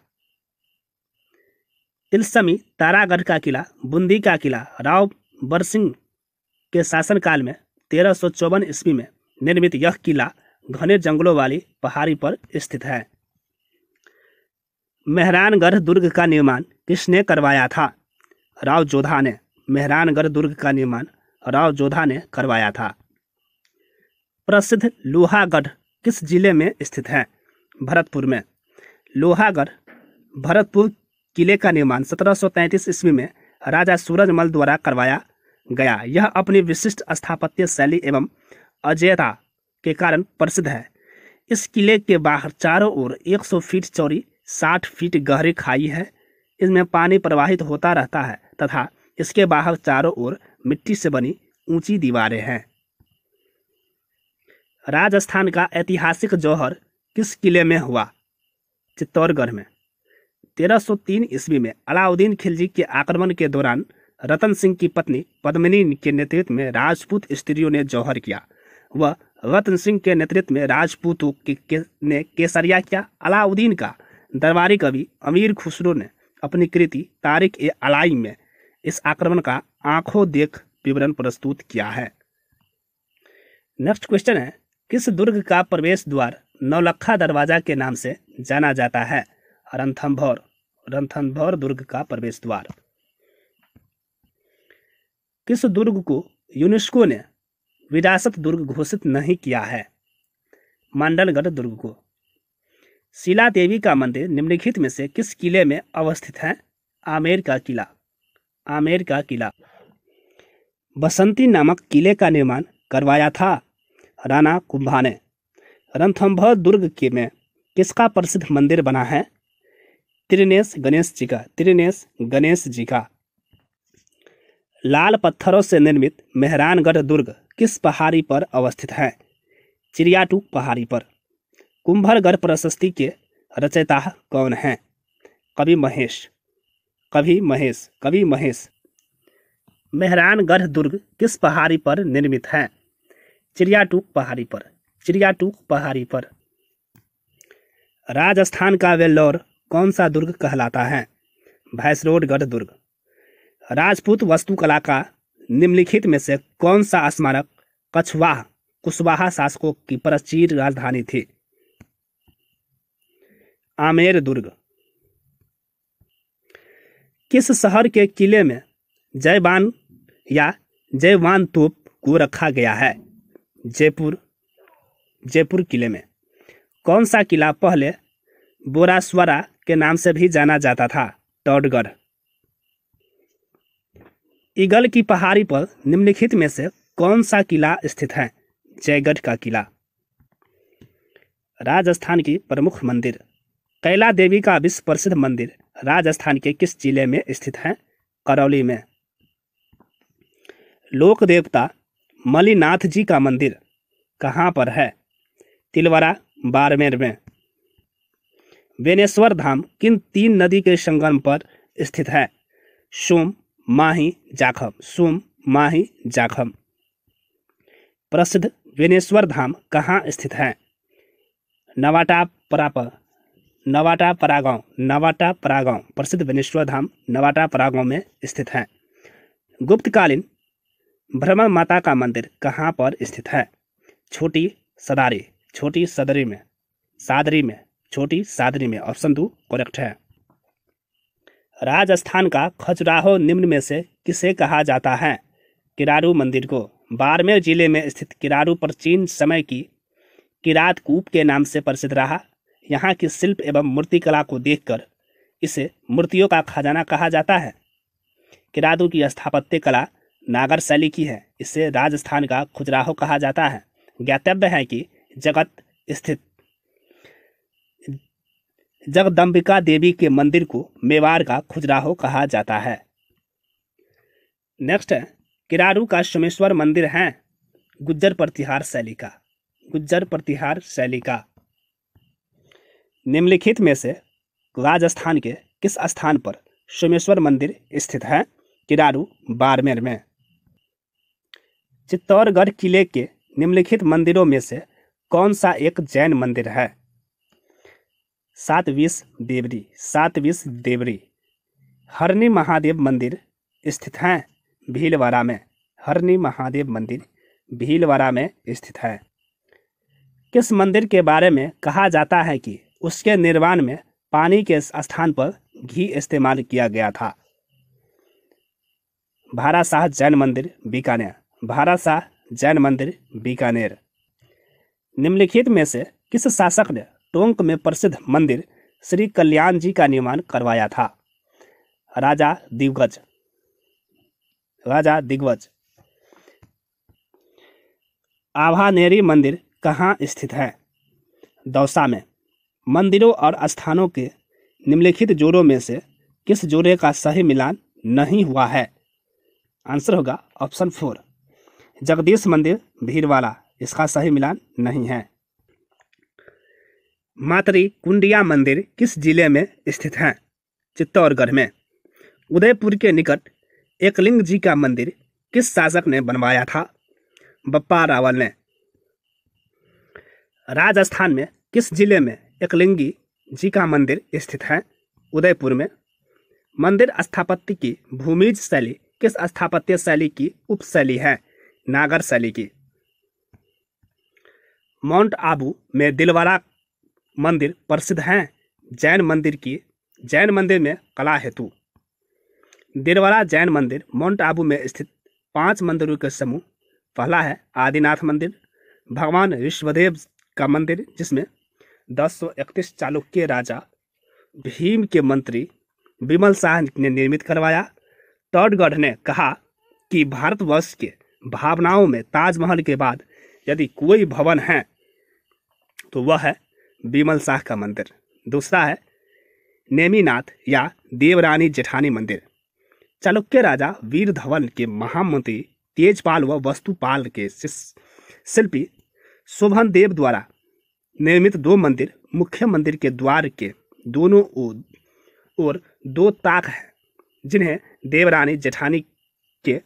तिलसमी तारागढ़ का किला बूंदी का किला राव बरसिंह के शासनकाल में तेरह सौ चौवन ईस्वी में निर्मित यह किला घने जंगलों वाली पहाड़ी पर स्थित है मेहरानगढ़ दुर्ग का निर्माण किसने करवाया था राव जोधा ने मेहरानगढ़ दुर्ग का निर्माण राव जोधा ने करवाया था प्रसिद्ध लोहागढ़ किस जिले में स्थित है भरतपुर में लोहागढ़ भरतपुर किले का निर्माण 1733 ईस्वी में राजा सूरजमल द्वारा करवाया गया यह अपनी विशिष्ट स्थापत्य शैली एवं अजयता के कारण प्रसिद्ध है इस किले के बाहर चारों ओर 100 फीट चौड़ी 60 फीट गहरी खाई है इसमें पानी प्रवाहित होता रहता है तथा इसके बाहर चारों ओर मिट्टी से बनी ऊंची दीवारें हैं राजस्थान का ऐतिहासिक जौहर किस किले में हुआ चित्तौड़गढ़ में 1303 ईस्वी में अलाउद्दीन खिलजी के आक्रमण के दौरान रतन सिंह की पत्नी पद्मिनी के नेतृत्व में राजपूत स्त्रियों ने जौहर किया वह रतन सिंह के नेतृत्व में राजपूतों के, के, ने केसरिया किया अलाउद्दीन का दरबारी कवि अमीर खुसरो ने अपनी कृति तारिक ए अलाई में इस आक्रमण का आंखों देख विवरण प्रस्तुत किया है नेक्स्ट क्वेश्चन है किस दुर्ग का प्रवेश द्वार नौलखा दरवाजा के नाम से जाना जाता है रणथम्भौर रणथम्भौर दुर्ग का प्रवेश द्वार किस दुर्ग को यूनेस्को ने विरासत दुर्ग घोषित नहीं किया है मांडलगढ़ दुर्ग को शिला देवी का मंदिर निम्नलिखित में से किस किले में अवस्थित है आमेर का किला आमेर का किला बसंती नामक किले का निर्माण करवाया था राणा कुंभाने रणथम्भौर दुर्ग के में किसका प्रसिद्ध मंदिर बना है त्रिनेश गणेश जी का त्रिनेश गणेश जी का लाल पत्थरों से निर्मित मेहरानगढ़ दुर्ग किस पहाड़ी पर अवस्थित है चिड़ियाटू पहाड़ी पर कुंभरगढ़ प्रशस्ति के रचयिता कौन हैं कवि महेश कवि महेश कवि महेश मेहरानगढ़ दुर्ग किस पहाड़ी पर निर्मित है चिड़ियाटूक पहाड़ी पर चिड़ियाटूक पहाड़ी पर राजस्थान का वेल्लोर कौन सा दुर्ग कहलाता है भैंसरोडगढ़ दुर्ग राजपूत वस्तुकला का निम्नलिखित में से कौन सा स्मारक कछवाह कुशवाहा शासकों की प्राचीन राजधानी थी आमेर दुर्ग किस शहर के किले में जयवान या जयवान तोप को रखा गया है जयपुर जयपुर किले में कौन सा किला पहले बोरास्वरा के नाम से भी जाना जाता था टॉडगढ़ ईगल की पहाड़ी पर निम्नलिखित में से कौन सा किला स्थित है जयगढ़ का किला राजस्थान की प्रमुख मंदिर कैला देवी का विश्व प्रसिद्ध मंदिर राजस्थान के किस जिले में स्थित है करौली में लोक देवता मलिनाथ जी का मंदिर कहाँ पर है तिलवरा बाड़मेर में बेनेश्वर धाम किन तीन नदी के संगम पर स्थित है सोम माही जाखम सोम माही जाखम प्रसिद्ध बेनेश्वर धाम कहाँ स्थित है नवाटा पराप नवाटा परागांव नवाटा परागांव प्रसिद्ध बेनेश्वर धाम नवाटा परागांव में स्थित है गुप्तकालीन ब्रह्मा माता का मंदिर कहाँ पर स्थित है छोटी सदारी छोटी सदरी में सादरी में छोटी सादरी में ऑप्शन दो करेक्ट है राजस्थान का खजुराहो निम्न में से किसे कहा जाता है किरारू मंदिर को बाड़मेर जिले में स्थित किरारू प्राचीन समय की किरात कूप के नाम से प्रसिद्ध रहा यहाँ की शिल्प एवं मूर्तिकला को देखकर इसे मूर्तियों का खजाना कहा जाता है किरादू की स्थापत्य कला नागर शैली की है इसे राजस्थान का खुजराहो कहा जाता है ज्ञातव्य है कि जगत स्थित जगदम्बिका देवी के मंदिर को मेवाड़ का खुजराहो कहा जाता है नेक्स्ट है किरारू का सोमेश्वर मंदिर है गुज्जर प्रतिहार शैली का गुज्जर प्रतिहार शैली का निम्नलिखित में से राजस्थान के किस स्थान पर सोमेश्वर मंदिर स्थित है किरारू बाड़मेर में चित्तौड़गढ़ किले के निम्नलिखित मंदिरों में से कौन सा एक जैन मंदिर है सात विष देवरी सात विष देवरी हरनी महादेव मंदिर स्थित है भीलवाड़ा में हरनी महादेव मंदिर भीलवाड़ा में स्थित है किस मंदिर के बारे में कहा जाता है कि उसके निर्माण में पानी के स्थान पर घी इस्तेमाल किया गया था भारा शाह जैन मंदिर बीकानेर भारत शाह जैन मंदिर बीकानेर निम्नलिखित में से किस शासक ने टोंक में प्रसिद्ध मंदिर श्री कल्याण जी का निर्माण करवाया था राजा दिग्गज राजा दिग्गज आभानेरी मंदिर कहाँ स्थित है दौसा में मंदिरों और स्थानों के निम्नलिखित जोड़ों में से किस जोड़े का सही मिलान नहीं हुआ है आंसर होगा ऑप्शन फोर जगदीश मंदिर भीरवाला इसका सही मिलान नहीं है मातरी कुंडिया मंदिर किस जिले में स्थित है चित्तौड़गढ़ में उदयपुर के निकट एकलिंग जी का मंदिर किस शासक ने बनवाया था बप्पा रावल ने राजस्थान में किस जिले में एकलिंगी जी का मंदिर स्थित है उदयपुर में मंदिर स्थापत्य की भूमिज शैली किस स्थापत्य शैली की उपशैली है नागर शैली की माउंट आबू में दिलवाला मंदिर प्रसिद्ध हैं जैन मंदिर की जैन मंदिर में कला हेतु दिलवारा जैन मंदिर माउंट आबू में स्थित पांच मंदिरों के समूह पहला है आदिनाथ मंदिर भगवान विश्वदेव का मंदिर जिसमें दस सौ इकतीस चालुक्य राजा भीम के मंत्री विमल शाह ने निर्मित करवाया टॉडगढ़ ने कहा कि भारतवर्ष के भावनाओं में ताजमहल के बाद यदि कोई भवन है तो वह है बिमल शाह का मंदिर दूसरा है नेमीनाथ या देवरानी जेठानी मंदिर चालुक्य राजा वीर धवन के महामंत्री तेजपाल व वस्तुपाल के शिल्पी शोभन देव द्वारा निर्मित दो मंदिर मुख्य मंदिर के द्वार के दोनों ओर दो ताक हैं जिन्हें देवरानी जेठानी के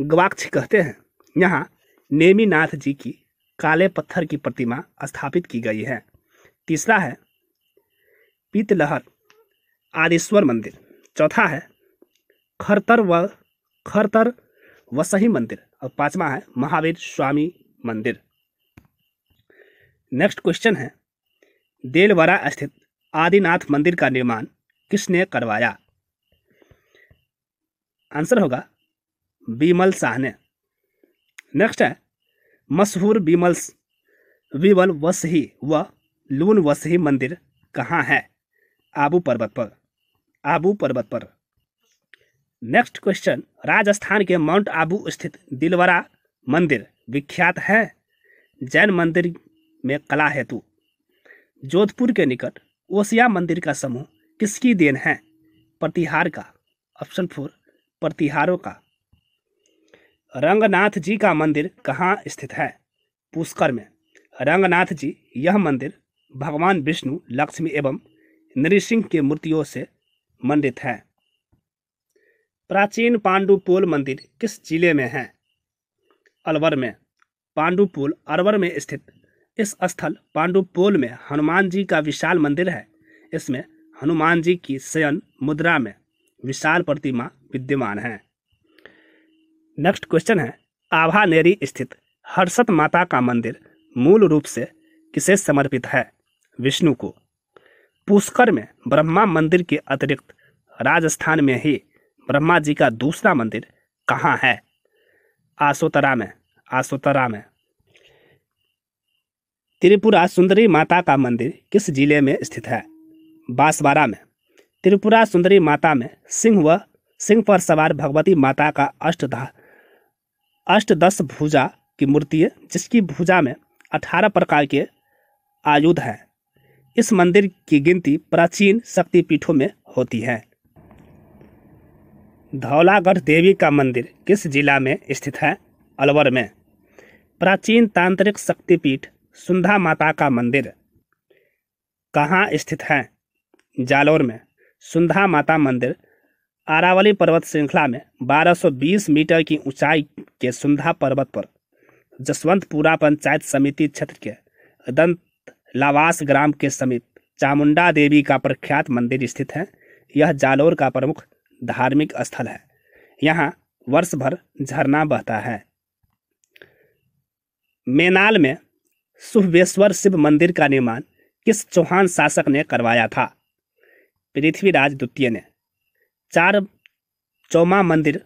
गवाक्ष कहते हैं यहाँ नेमीनाथ जी की काले पत्थर की प्रतिमा स्थापित की गई है तीसरा है पीतलहर आदेश्वर मंदिर चौथा है खरतर व खरतर वसही मंदिर और पांचवा है महावीर स्वामी मंदिर नेक्स्ट क्वेश्चन है देलवरा स्थित आदिनाथ मंदिर का निर्माण किसने करवाया आंसर होगा बीमल साहने नेक्स्ट है मशहूर बीमल्स विवल वसही व लून वसही मंदिर कहाँ है आबू पर्वत पर आबू पर्वत पर नेक्स्ट क्वेश्चन राजस्थान के माउंट आबू स्थित दिलवरा मंदिर विख्यात है जैन मंदिर में कला हेतु जोधपुर के निकट ओसिया मंदिर का समूह किसकी देन है प्रतिहार का ऑप्शन फोर प्रतिहारों का रंगनाथ जी का मंदिर कहाँ स्थित है पुष्कर में रंगनाथ जी यह मंदिर भगवान विष्णु लक्ष्मी एवं नृसिंह के मूर्तियों से मंडित है प्राचीन पांडुपोल मंदिर किस जिले में है अलवर में पांडुपोल अलवर में स्थित इस स्थल पांडुपोल में हनुमान जी का विशाल मंदिर है इसमें हनुमान जी की शयन मुद्रा में विशाल प्रतिमा विद्यमान है नेक्स्ट क्वेश्चन है आभा नेरी स्थित हर्षत माता का मंदिर मूल रूप से किसे समर्पित है विष्णु को पुष्कर में ब्रह्मा मंदिर के अतिरिक्त राजस्थान में ही ब्रह्मा जी का दूसरा मंदिर कहाँ है आसोतरा में आसोतरा में त्रिपुरा सुंदरी माता का मंदिर किस जिले में स्थित है बांसवाड़ा में त्रिपुरा सुंदरी माता में सिंह व सिंह पर सवार भगवती माता का अष्टधा अष्टदश भुजा की मूर्ति है जिसकी भुजा में अठारह प्रकार के आयुध हैं इस मंदिर की गिनती प्राचीन शक्तिपीठों में होती है धौलागढ़ देवी का मंदिर किस जिला में स्थित है अलवर में प्राचीन तांत्रिक शक्तिपीठ सुंधा माता का मंदिर कहाँ स्थित है जालौर में सुंधा माता मंदिर आरावली पर्वत श्रृंखला में 1220 मीटर की ऊंचाई के सुंधा पर्वत पर जसवंतपुरा पंचायत समिति क्षेत्र के दंत लावास ग्राम के समीप चामुंडा देवी का प्रख्यात मंदिर स्थित है यह जालोर का प्रमुख धार्मिक स्थल है यहाँ वर्ष भर झरना बहता है मेनाल में सुहवेश्वर शिव मंदिर का निर्माण किस चौहान शासक ने करवाया था पृथ्वीराज द्वितीय ने चार चौमा मंदिर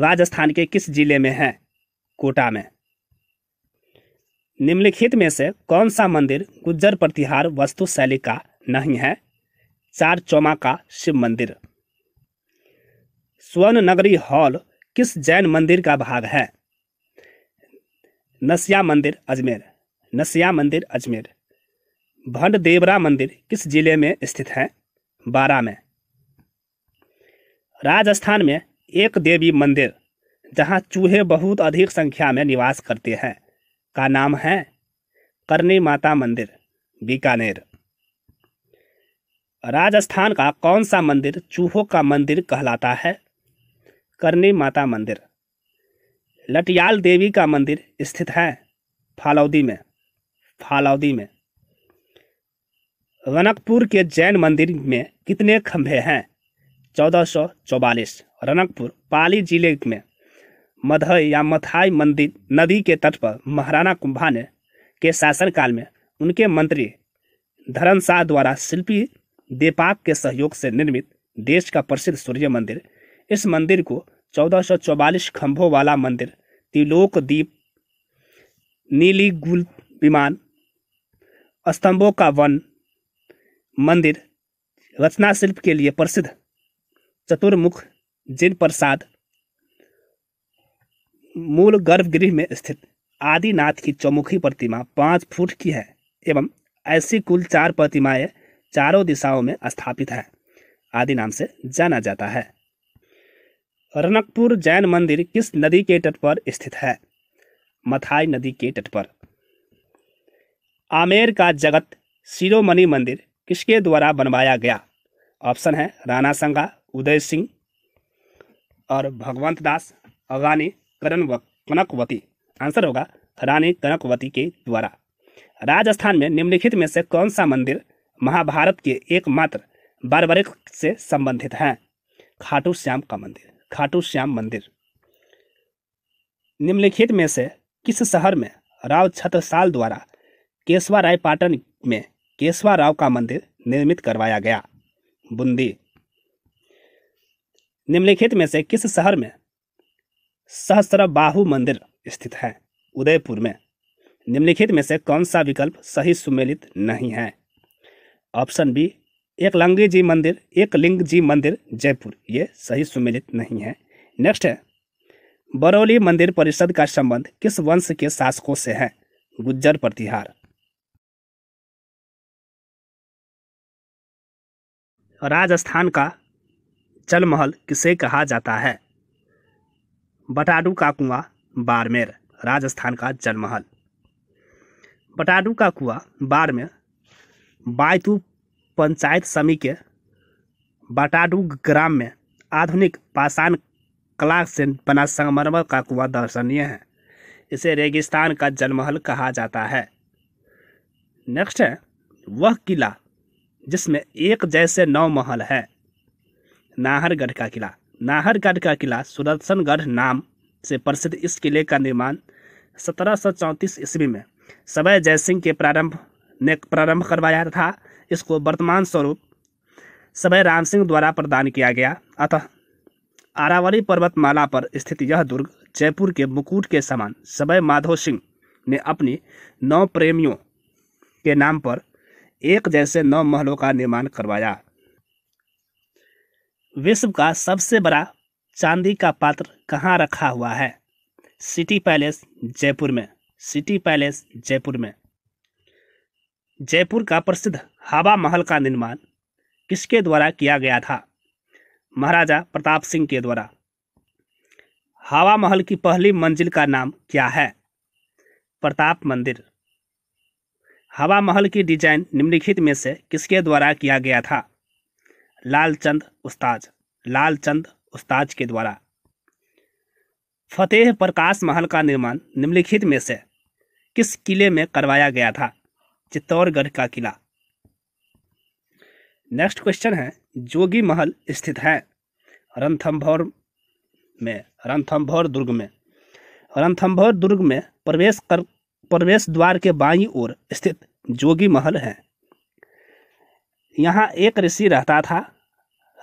राजस्थान के किस जिले में है कोटा में निम्नलिखित में से कौन सा मंदिर गुज्जर प्रतिहार शैली का नहीं है चार चौमा का शिव मंदिर स्वर्ण नगरी हॉल किस जैन मंदिर का भाग है नसिया मंदिर अजमेर नसिया मंदिर अजमेर भंड देवरा मंदिर किस जिले में स्थित है बारा में राजस्थान में एक देवी मंदिर जहां चूहे बहुत अधिक संख्या में निवास करते हैं का नाम है करनी माता मंदिर बीकानेर राजस्थान का कौन सा मंदिर चूहों का मंदिर कहलाता है करनी माता मंदिर लटियाल देवी का मंदिर स्थित है फालौदी में फालौदी में रनकपुर के जैन मंदिर में कितने खंभे हैं चौदह रनकपुर पाली जिले में मधई या मथाई मंदिर नदी के तट पर महाराणा कुंभा ने के शासनकाल में उनके मंत्री धरन शाह द्वारा शिल्पी देपाक के सहयोग से निर्मित देश का प्रसिद्ध सूर्य मंदिर इस मंदिर को 1444 खंभों वाला मंदिर तिलोक दीप नीली गुल विमान स्तंभों का वन मंदिर रचना शिल्प के लिए प्रसिद्ध चतुर्मुख जिन प्रसाद मूल गर्भगृह में स्थित आदिनाथ की चौमुखी प्रतिमा पाँच फुट की है एवं ऐसी कुल चार प्रतिमाएं चारों दिशाओं में स्थापित है आदि नाम से जाना जाता है रनकपुर जैन मंदिर किस नदी के तट पर स्थित है मथाई नदी के तट पर आमेर का जगत शिरोमणि मंदिर किसके द्वारा बनवाया गया ऑप्शन है राणा संगा उदय सिंह और भगवंत दास अगानी करण कनकवती आंसर होगा रानी कनकवती के द्वारा राजस्थान में निम्नलिखित में से कौन सा मंदिर महाभारत के एकमात्र बारबरिक से संबंधित है खाटू श्याम का मंदिर खाटू श्याम मंदिर निम्नलिखित में से किस शहर में राव छत्रसाल द्वारा केशवा राय पाटन में केशवा राव का मंदिर निर्मित करवाया गया बूंदी निम्नलिखित में से किस शहर में सहस्राबाहु मंदिर स्थित है उदयपुर में निम्नलिखित में से कौन सा विकल्प सही सुमेलित नहीं है ऑप्शन बी एक लंगी जी मंदिर एक लिंग जी मंदिर जयपुर ये सही सुमेलित नहीं है नेक्स्ट है बरौली मंदिर परिषद का संबंध किस वंश के शासकों से है गुज्जर प्रतिहार राजस्थान का महल किसे कहा जाता है बटाडू का कुआं बाड़मेर राजस्थान का जलमहल बटाडू का कुआं बाड़मेर बायतू पंचायत समिति के बटाडू ग्राम में आधुनिक पाषाण कला से बना संगमरमर का कुआं दर्शनीय है इसे रेगिस्तान का जलमहल कहा जाता है नेक्स्ट है वह किला जिसमें एक जैसे नौ महल है नाहरगढ़ का किला नाहरगढ़ का किला सुदर्शनगढ़ नाम से प्रसिद्ध इस किले का निर्माण सत्रह सौ चौंतीस ईस्वी में सवय जयसिंह के प्रारंभ ने प्रारंभ करवाया था इसको वर्तमान स्वरूप सवय राम सिंह द्वारा प्रदान किया गया अतः आरावली पर्वतमाला पर स्थित यह दुर्ग जयपुर के मुकुट के समान सवय माधव सिंह ने अपनी नौ प्रेमियों के नाम पर एक जैसे नौ महलों का निर्माण करवाया विश्व का सबसे बड़ा चांदी का पात्र कहाँ रखा हुआ है सिटी पैलेस जयपुर में सिटी पैलेस जयपुर में जयपुर का प्रसिद्ध हवा महल का निर्माण किसके द्वारा किया गया था महाराजा प्रताप सिंह के द्वारा हवा महल की पहली मंजिल का नाम क्या है प्रताप मंदिर हवा महल की डिजाइन निम्नलिखित में से किसके द्वारा किया गया था लालचंद उस्ताज लालचंद उस्ताज के द्वारा फतेह प्रकाश महल का निर्माण निम्नलिखित में से किस किले में करवाया गया था चित्तौड़गढ़ का किला नेक्स्ट क्वेश्चन है जोगी महल स्थित है रणथम्भौर में रणथम्भौर दुर्ग में रणथम्भौर दुर्ग में प्रवेश कर प्रवेश द्वार के बाईं ओर स्थित जोगी महल है यहाँ एक ऋषि रहता था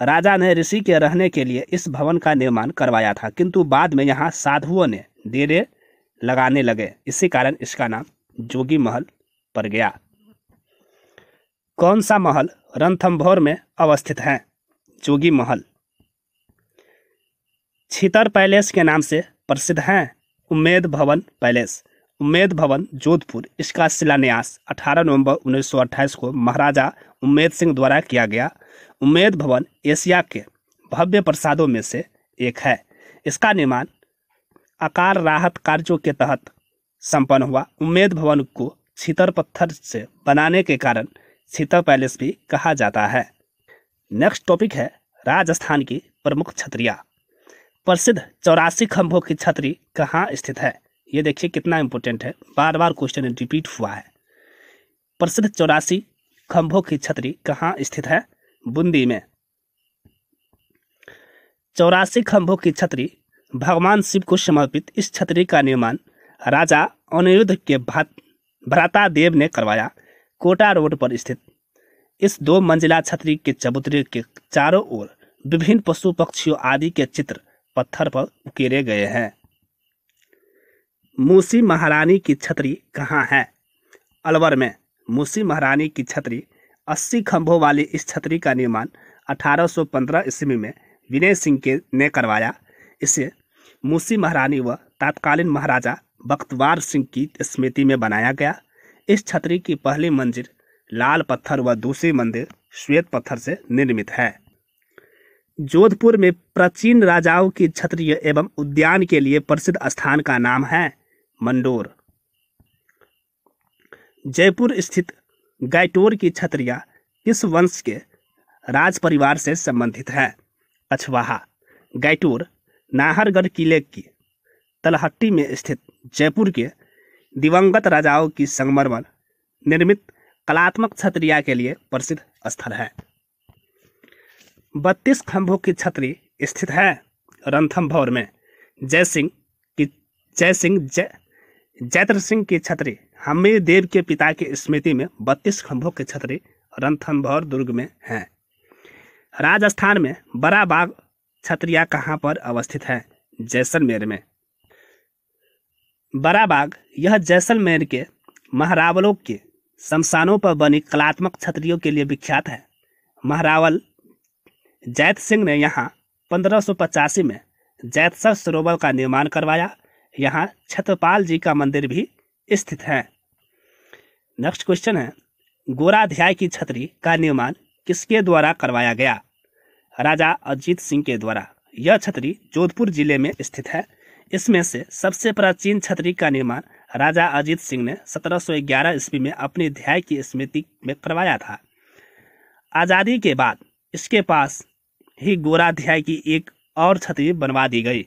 राजा ने ऋषि के रहने के लिए इस भवन का निर्माण करवाया था किंतु बाद में यहाँ साधुओं ने डेरे लगाने लगे इसी कारण इसका नाम जोगी महल पड़ गया कौन सा महल रणथम्भौर में अवस्थित है जोगी महल छितर पैलेस के नाम से प्रसिद्ध हैं उम्मेद भवन पैलेस उम्मेद भवन जोधपुर इसका शिलान्यास 18 नवंबर 1928 को महाराजा उम्मेद सिंह द्वारा किया गया उम्मेद भवन एशिया के भव्य प्रसादों में से एक है इसका निर्माण आकार राहत कार्यों के तहत संपन्न हुआ उम्मेद भवन को छितर पत्थर से बनाने के कारण छितर पैलेस भी कहा जाता है नेक्स्ट टॉपिक है राजस्थान की प्रमुख छत्रिया प्रसिद्ध चौरासी खंभों की छतरी कहाँ स्थित है ये देखिए कितना इम्पोर्टेंट है बार बार क्वेश्चन रिपीट हुआ है प्रसिद्ध चौरासी खंभों की छतरी कहाँ स्थित है बूंदी में चौरासी खंभों की छतरी भगवान शिव को समर्पित इस छतरी का निर्माण राजा अनिरुद्ध के भात भ्राता देव ने करवाया कोटा रोड पर स्थित इस दो मंजिला छतरी के चबूतरे के चारों ओर विभिन्न पशु पक्षियों आदि के चित्र पत्थर पर उकेरे गए हैं मूसी महारानी की छतरी कहाँ है अलवर में मूसी महारानी की छतरी अस्सी खंभों वाली इस छतरी का निर्माण 1815 ईस्वी में विनय सिंह के ने करवाया इसे मूसी महारानी व तत्कालीन महाराजा बख्तवार सिंह की स्मृति में बनाया गया इस छतरी की पहली मंजिल लाल पत्थर व दूसरी मंदिर श्वेत पत्थर से निर्मित है जोधपुर में प्राचीन राजाओं की छत्रीय एवं उद्यान के लिए प्रसिद्ध स्थान का नाम है मंडोर जयपुर स्थित गाइटोर की छत्रिया किस वंश के राज परिवार से संबंधित है अछवाहा गैटोर नाहरगढ़ किले की तलहट्टी में स्थित जयपुर के दिवंगत राजाओं की संगमरमर निर्मित कलात्मक छत्रिया के लिए प्रसिद्ध स्थल है बत्तीस खंभों की छतरी स्थित है रणथम्भौर में जय सिंह की जय सिंह जय जैत्र सिंह की छतरी हमीर देव के पिता की स्मृति में बत्तीस खंभों के छतरी रणथम्भौर दुर्ग में हैं राजस्थान में बड़ा बाग छतरिया कहाँ पर अवस्थित है जैसलमेर में बड़ा बाग यह जैसलमेर के महरावलों के शमशानों पर बनी कलात्मक छतरियों के लिए विख्यात है महरावल जैत सिंह ने यहाँ पंद्रह में जैतसर सरोवर का निर्माण करवाया यहाँ छत्रपाल जी का मंदिर भी स्थित है नेक्स्ट क्वेश्चन है गोराध्याय की छतरी का निर्माण किसके द्वारा करवाया गया राजा अजीत सिंह के द्वारा यह छतरी जोधपुर जिले में स्थित है इसमें से सबसे प्राचीन छतरी का निर्माण राजा अजीत सिंह ने 1711 ईस्वी में अपने ध्याय की स्मृति में करवाया था आज़ादी के बाद इसके पास ही गोराध्याय की एक और छतरी बनवा दी गई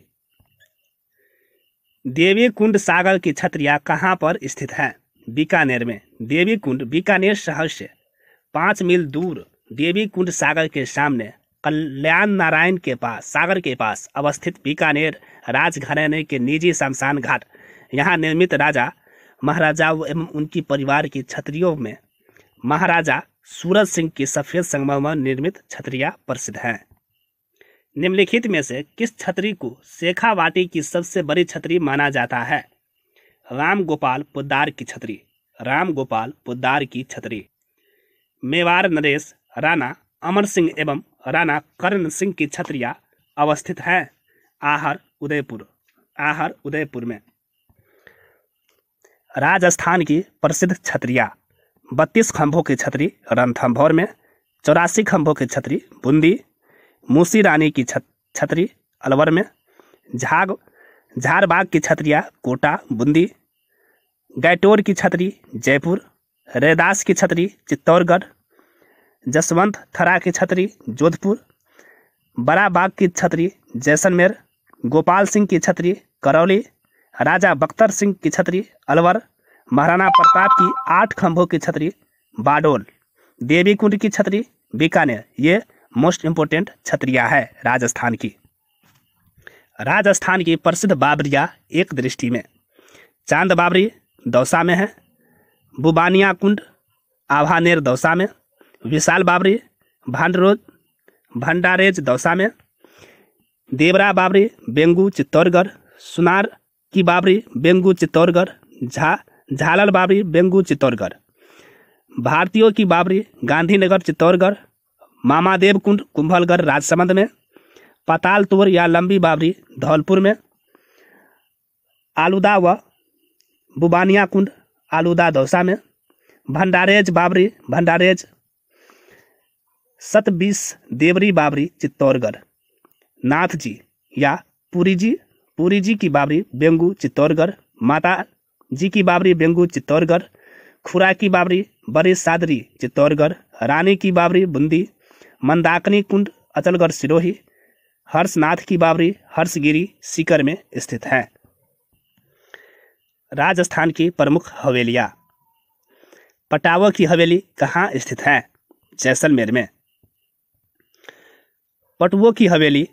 देवी कुंड सागर की छतरिया कहाँ पर स्थित है बीकानेर में देवी कुंड बीकानेर शहर से पाँच मील दूर देवी कुंड सागर के सामने कल्याण नारायण के पास सागर के पास अवस्थित बीकानेर राजघराने के निजी शमशान घाट यहाँ निर्मित राजा महाराजाओं एवं उनकी परिवार की छतरियों में महाराजा सूरज सिंह की सफ़ेद संगमरमर निर्मित छत्रियाँ प्रसिद्ध हैं निम्नलिखित में से किस छतरी को शेखावाटी की सबसे बड़ी छतरी माना जाता है राम गोपाल पोदार की छतरी राम गोपाल पोद्दार की छतरी मेवाड़ नरेश राणा अमर सिंह एवं राणा कर्ण सिंह की छत्रिया अवस्थित हैं आहर उदयपुर आहर उदयपुर में राजस्थान की प्रसिद्ध छत्रिया बत्तीस खंभों की छतरी रणथम्भौर में चौरासी खंभों की छतरी बूंदी मूसी रानी की छत छतरी अलवर में झाग झारबाग की छतरिया कोटा बूंदी गैटोर की छतरी जयपुर रैदास की छतरी चित्तौड़गढ़ जसवंत थरा की छतरी जोधपुर बड़ा बाग की छतरी जैसलमेर गोपाल सिंह की छतरी करौली राजा बख्तर सिंह की छतरी अलवर महाराणा प्रताप की आठ खंभों की छतरी बाडोल देवी कुंड की छतरी बीकानेर ये मोस्ट इम्पोर्टेंट छतरियाँ है राजस्थान की राजस्थान की प्रसिद्ध बाबरिया एक दृष्टि में चांद बाबरी दौसा में है बुबानिया कुंड आभानेर दौसा में विशाल बाबरी भांडरोज भंडारेज दौसा में देवरा बाबरी बेंगू चित्तौड़गढ़ सुनार की बाबरी बेंगू चित्तौड़गढ़ झा जा, झालर बाबरी बेंगू चित्तौड़गढ़ भारतीयों की बाबरी गांधीनगर चित्तौड़गढ़ मामादेव कुंड कुंभलगढ़ राजसमंद में पताल तोर या लंबी बाबरी धौलपुर में आलूदा व बुबानिया कुंड आलूदा दौसा में भंडारेज बाबरी भंडारेज सतबीस देवरी बाबरी चित्तौड़गढ़ नाथ जी या पुरी जी पुरी जी की बाबरी बेंगू चित्तौड़गढ़ माता जी की बाबरी बेंगू चित्तौड़गढ़ खुरा की बाबरी बड़ी सादरी चित्तौड़गढ़ रानी की बाबरी बूंदी मंदाकनी कुंड अचलगढ़ सिरोही हर्षनाथ की बाबरी हर्षगिरी सीकर में स्थित हैं राजस्थान की प्रमुख हवेलियाँ पटावा की हवेली कहाँ स्थित है जैसलमेर में पटुओं की हवेली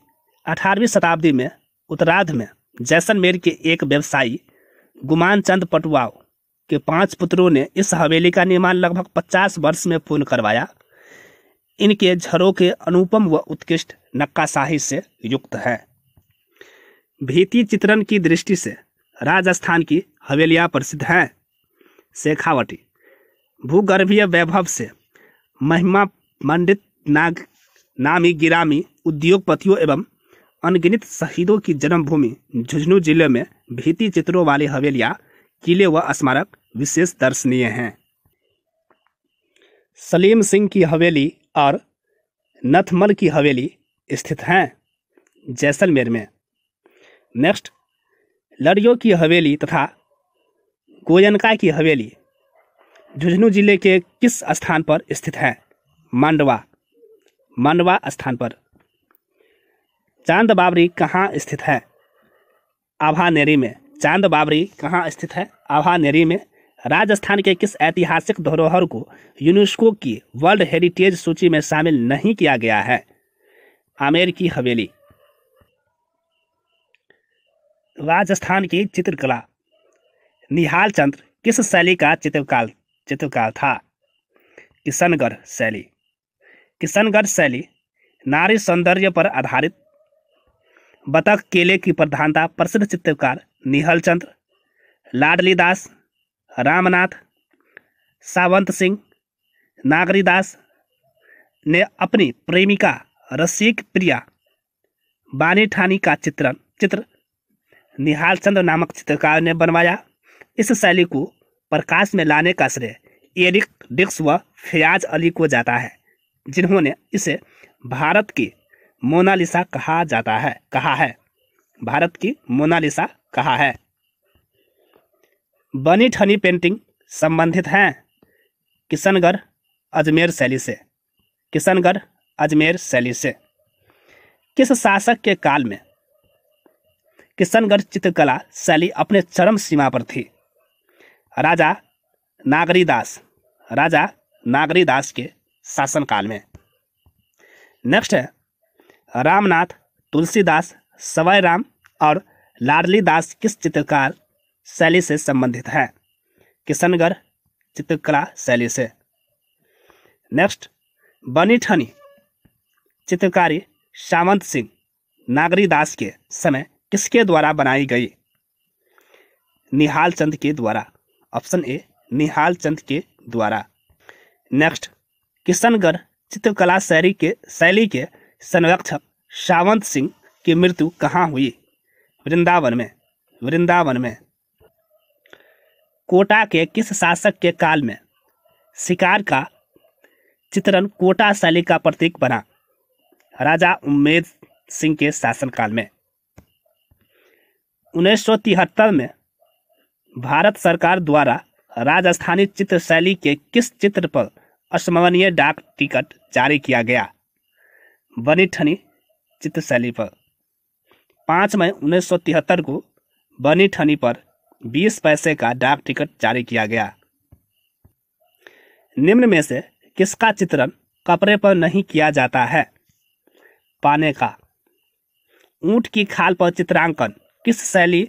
18वीं शताब्दी में उत्तराध में जैसलमेर के एक व्यवसायी गुमान चंद पटुआ के पांच पुत्रों ने इस हवेली का निर्माण लगभग 50 वर्ष में पूर्ण करवाया इनके झरों के अनुपम व उत्कृष्ट नक्काशाही से युक्त है भीति चित्रण की दृष्टि से राजस्थान की हवेलियां प्रसिद्ध हैं शेखावटी भूगर्भीय वैभव से महिमा मंडित नाग नामी गिरामी उद्योगपतियों एवं अनगिनत शहीदों की जन्मभूमि झुंझुनू जिले में भीति चित्रों वाली हवेलियां किले व स्मारक विशेष दर्शनीय हैं सलीम सिंह की हवेली और नथमल की हवेली स्थित हैं जैसलमेर में नेक्स्ट लड़ियों की हवेली तथा गोयनका की हवेली झुंझुनू जिले के किस स्थान पर स्थित है मांडवा मांडवा स्थान पर चांद बाबरी कहाँ स्थित है आभा नेरी में चांद बाबरी कहाँ स्थित है आभा नेरी में राजस्थान के किस ऐतिहासिक धरोहर को यूनेस्को की वर्ल्ड हेरिटेज सूची में शामिल नहीं किया गया है आमेर की हवेली राजस्थान की चित्रकला निहाल चंद्र किस शैली का चित्रकाल चित्रकार था किशनगढ़ शैली किशनगढ़ शैली नारी सौंदर्य पर आधारित बतख केले की प्रधानता प्रसिद्ध चित्रकार निहल चंद्र लाडली दास रामनाथ सावंत सिंह नागरीदास ने अपनी प्रेमिका रसिक प्रिया बानी ठानी का चित्रण चित्र निहाल चंद्र नामक चित्रकार ने बनवाया इस शैली को प्रकाश में लाने का श्रेय एरिक डिक्स व फयाज अली को जाता है जिन्होंने इसे भारत की मोनालिसा कहा जाता है कहा है भारत की मोनालिसा कहा है बनी ठनी पेंटिंग संबंधित हैं किशनगढ़ अजमेर शैली से किशनगढ़ अजमेर शैली से किस शासक के काल में किशनगढ़ चित्रकला शैली अपने चरम सीमा पर थी राजा नागरीदास राजा नागरीदास के शासनकाल में नेक्स्ट है रामनाथ तुलसीदास सवाई राम और लाडली दास किस चित्रकार शैली से संबंधित है किशनगढ़ चित्रकला शैली से नेक्स्ट बनी ठनी चित्रकारी सावंत सिंह नागरी दास के समय किसके द्वारा बनाई गई निहाल चंद के द्वारा ऑप्शन ए निहाल चंद के द्वारा नेक्स्ट किशनगढ़ चित्रकला शैली के शैली के संरक्षक सावंत सिंह की मृत्यु कहाँ हुई वृंदावन में वृंदावन में कोटा के किस शासक के काल में शिकार का चित्रण कोटा शैली का प्रतीक बना राजा उम्मेद सिंह के शासनकाल में उन्नीस में भारत सरकार द्वारा राजस्थानी चित्र शैली के किस चित्र पर अस्मरणीय डाक टिकट जारी किया गया बनी ठनी शैली पर पाँच मई उन्नीस को बनी ठनी पर बीस पैसे का डाक टिकट जारी किया गया निम्न में से किसका चित्रण कपड़े पर नहीं किया जाता है पाने का ऊंट की खाल पर चित्रांकन किस शैली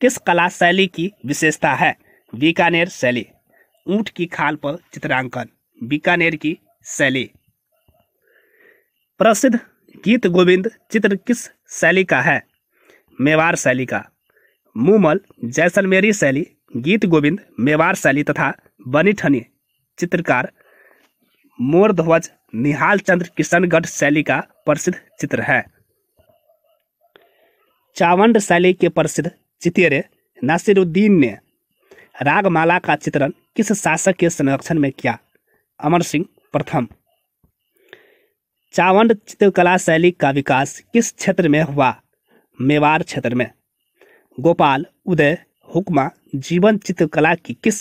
किस कला शैली की विशेषता है बीकानेर शैली ऊंट की खाल पर चित्रांकन बीकानेर की शैली प्रसिद्ध गीत गोविंद चित्र किस शैली का है मेवाड़ शैली का मूमल जैसलमेरी शैली गीत गोविंद मेवार शैली तथा बनी ठनी चित्रकार मोरध्वज निहाल चंद्र किशनगढ़ शैली का प्रसिद्ध चित्र है चावंड शैली के प्रसिद्ध चितेरे नासिरुद्दीन ने रागमाला का चित्रण किस शासक के संरक्षण में किया अमर सिंह प्रथम चावंड चित्रकला शैली का विकास किस क्षेत्र में हुआ मेवाड़ क्षेत्र में गोपाल उदय हुक्मा जीवन चित्रकला की किस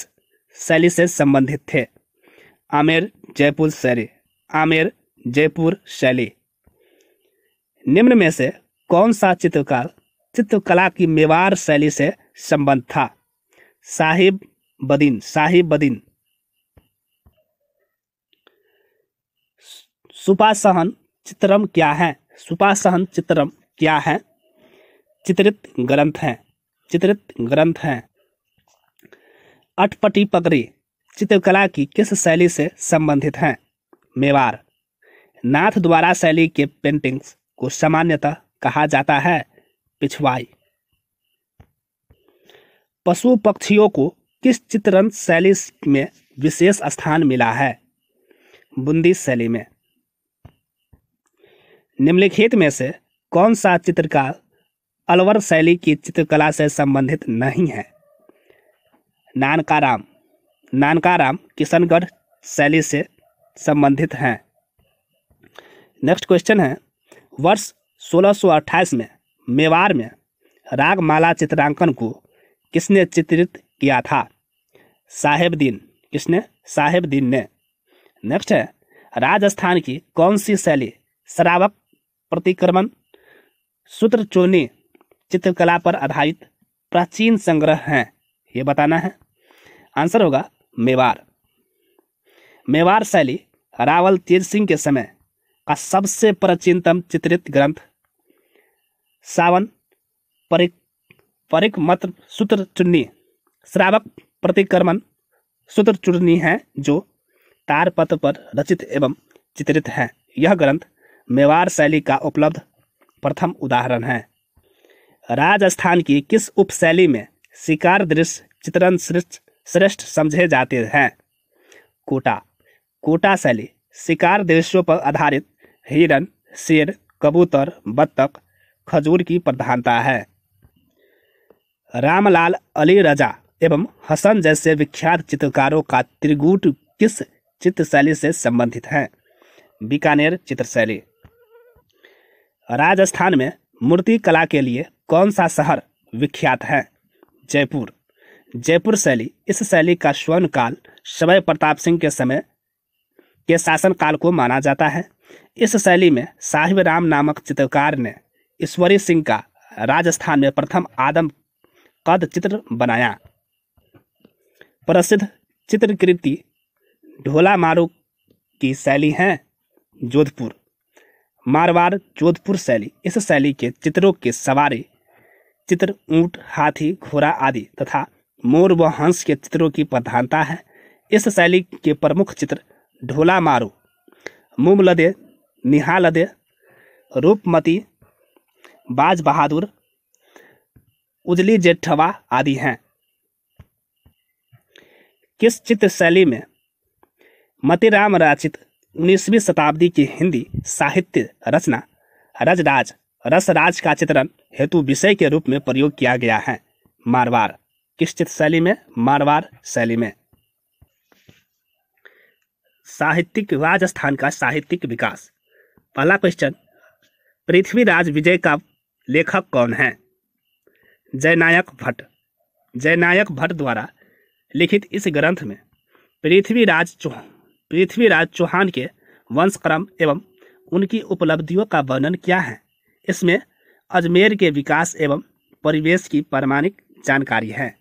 शैली से संबंधित थे आमेर जयपुर शैली आमेर जयपुर शैली निम्न में से कौन सा चित्रकार चित्रकला की मेवाड़ शैली से संबंध था साहिब बदीन साहिब बदीन सुपासहन चित्रम क्या है सुपासहन चित्रम क्या है चित्रित ग्रंथ हैं चित्रित ग्रंथ हैं अटपटी पगड़ी चित्रकला की किस शैली से संबंधित हैं मेवार नाथ द्वारा शैली के पेंटिंग्स को सामान्यतः कहा जाता है पिछवाई पशु पक्षियों को किस चित्रण शैली में विशेष स्थान मिला है बूंदी शैली में निम्नलिखित में से कौन सा चित्रकार अलवर शैली की चित्रकला से संबंधित नहीं है नानकाराम नानकाराम किशनगढ़ शैली से संबंधित हैं नेक्स्ट क्वेश्चन है वर्ष 1628 में मेवाड़ में रागमाला चित्रांकन को किसने चित्रित किया था साहेबद्दीन किसने साहेबद्दीन ने नेक्स्ट है राजस्थान की कौन सी शैली शराबक प्रतिक्रमण सूत्रचोनी चित्रकला पर आधारित प्राचीन संग्रह हैं ये बताना है आंसर होगा मेवार मेवार शैली रावल तेज सिंह के समय का सबसे प्राचीनतम चित्रित ग्रंथ सावन परिक परिक मत सूत्र चुन्नी श्रावक प्रतिक्रमण सूत्र चुन्नी है जो तारपत्र पर रचित एवं चित्रित हैं यह ग्रंथ मेवाड़ शैली का उपलब्ध प्रथम उदाहरण है राजस्थान की किस उपशैली में शिकार दृश्य चित्रण श्रेष्ठ समझे जाते हैं कोटा कोटा शैली शिकार दृश्यों पर आधारित हिरन शेर कबूतर बत्तख खजूर की प्रधानता है रामलाल अली रजा एवं हसन जैसे विख्यात चित्रकारों का त्रिगुट किस चित्रशैली से संबंधित है बीकानेर चित्रशैली राजस्थान में मूर्ति कला के लिए कौन सा शहर विख्यात है जयपुर जयपुर शैली इस शैली का स्वर्ण काल शवय प्रताप सिंह के समय के शासनकाल को माना जाता है इस शैली में साहिब राम नामक चित्रकार ने ईश्वरी सिंह का राजस्थान में प्रथम आदम कद चित्र बनाया प्रसिद्ध चित्रकृति ढोला मारू की शैली है जोधपुर मारवाड़ जोधपुर शैली इस शैली के चित्रों की सवारी चित्र ऊंट हाथी घोड़ा आदि तथा मोर व हंस के चित्रों की प्रधानता है इस शैली के प्रमुख चित्र ढोला मारू मुम लदे लदे रूपमती बाज बहादुर उजली जेठवा आदि हैं किस चित्र शैली में मतिराम रचित उन्नीसवीं शताब्दी की हिंदी साहित्य रचना रजराज रसराज का चित्रण हेतु विषय के रूप में प्रयोग किया गया है मारवाड़ किस चित्र शैली में मारवाड़ शैली में साहित्यिक राजस्थान का साहित्यिक विकास पहला क्वेश्चन पृथ्वीराज विजय का लेखक कौन है जयनायक भट्ट जयनायक भट्ट द्वारा लिखित इस ग्रंथ में पृथ्वीराज चौहान पृथ्वीराज चौहान के वंशक्रम एवं उनकी उपलब्धियों का वर्णन क्या है इसमें अजमेर के विकास एवं परिवेश की प्रमाणिक जानकारी है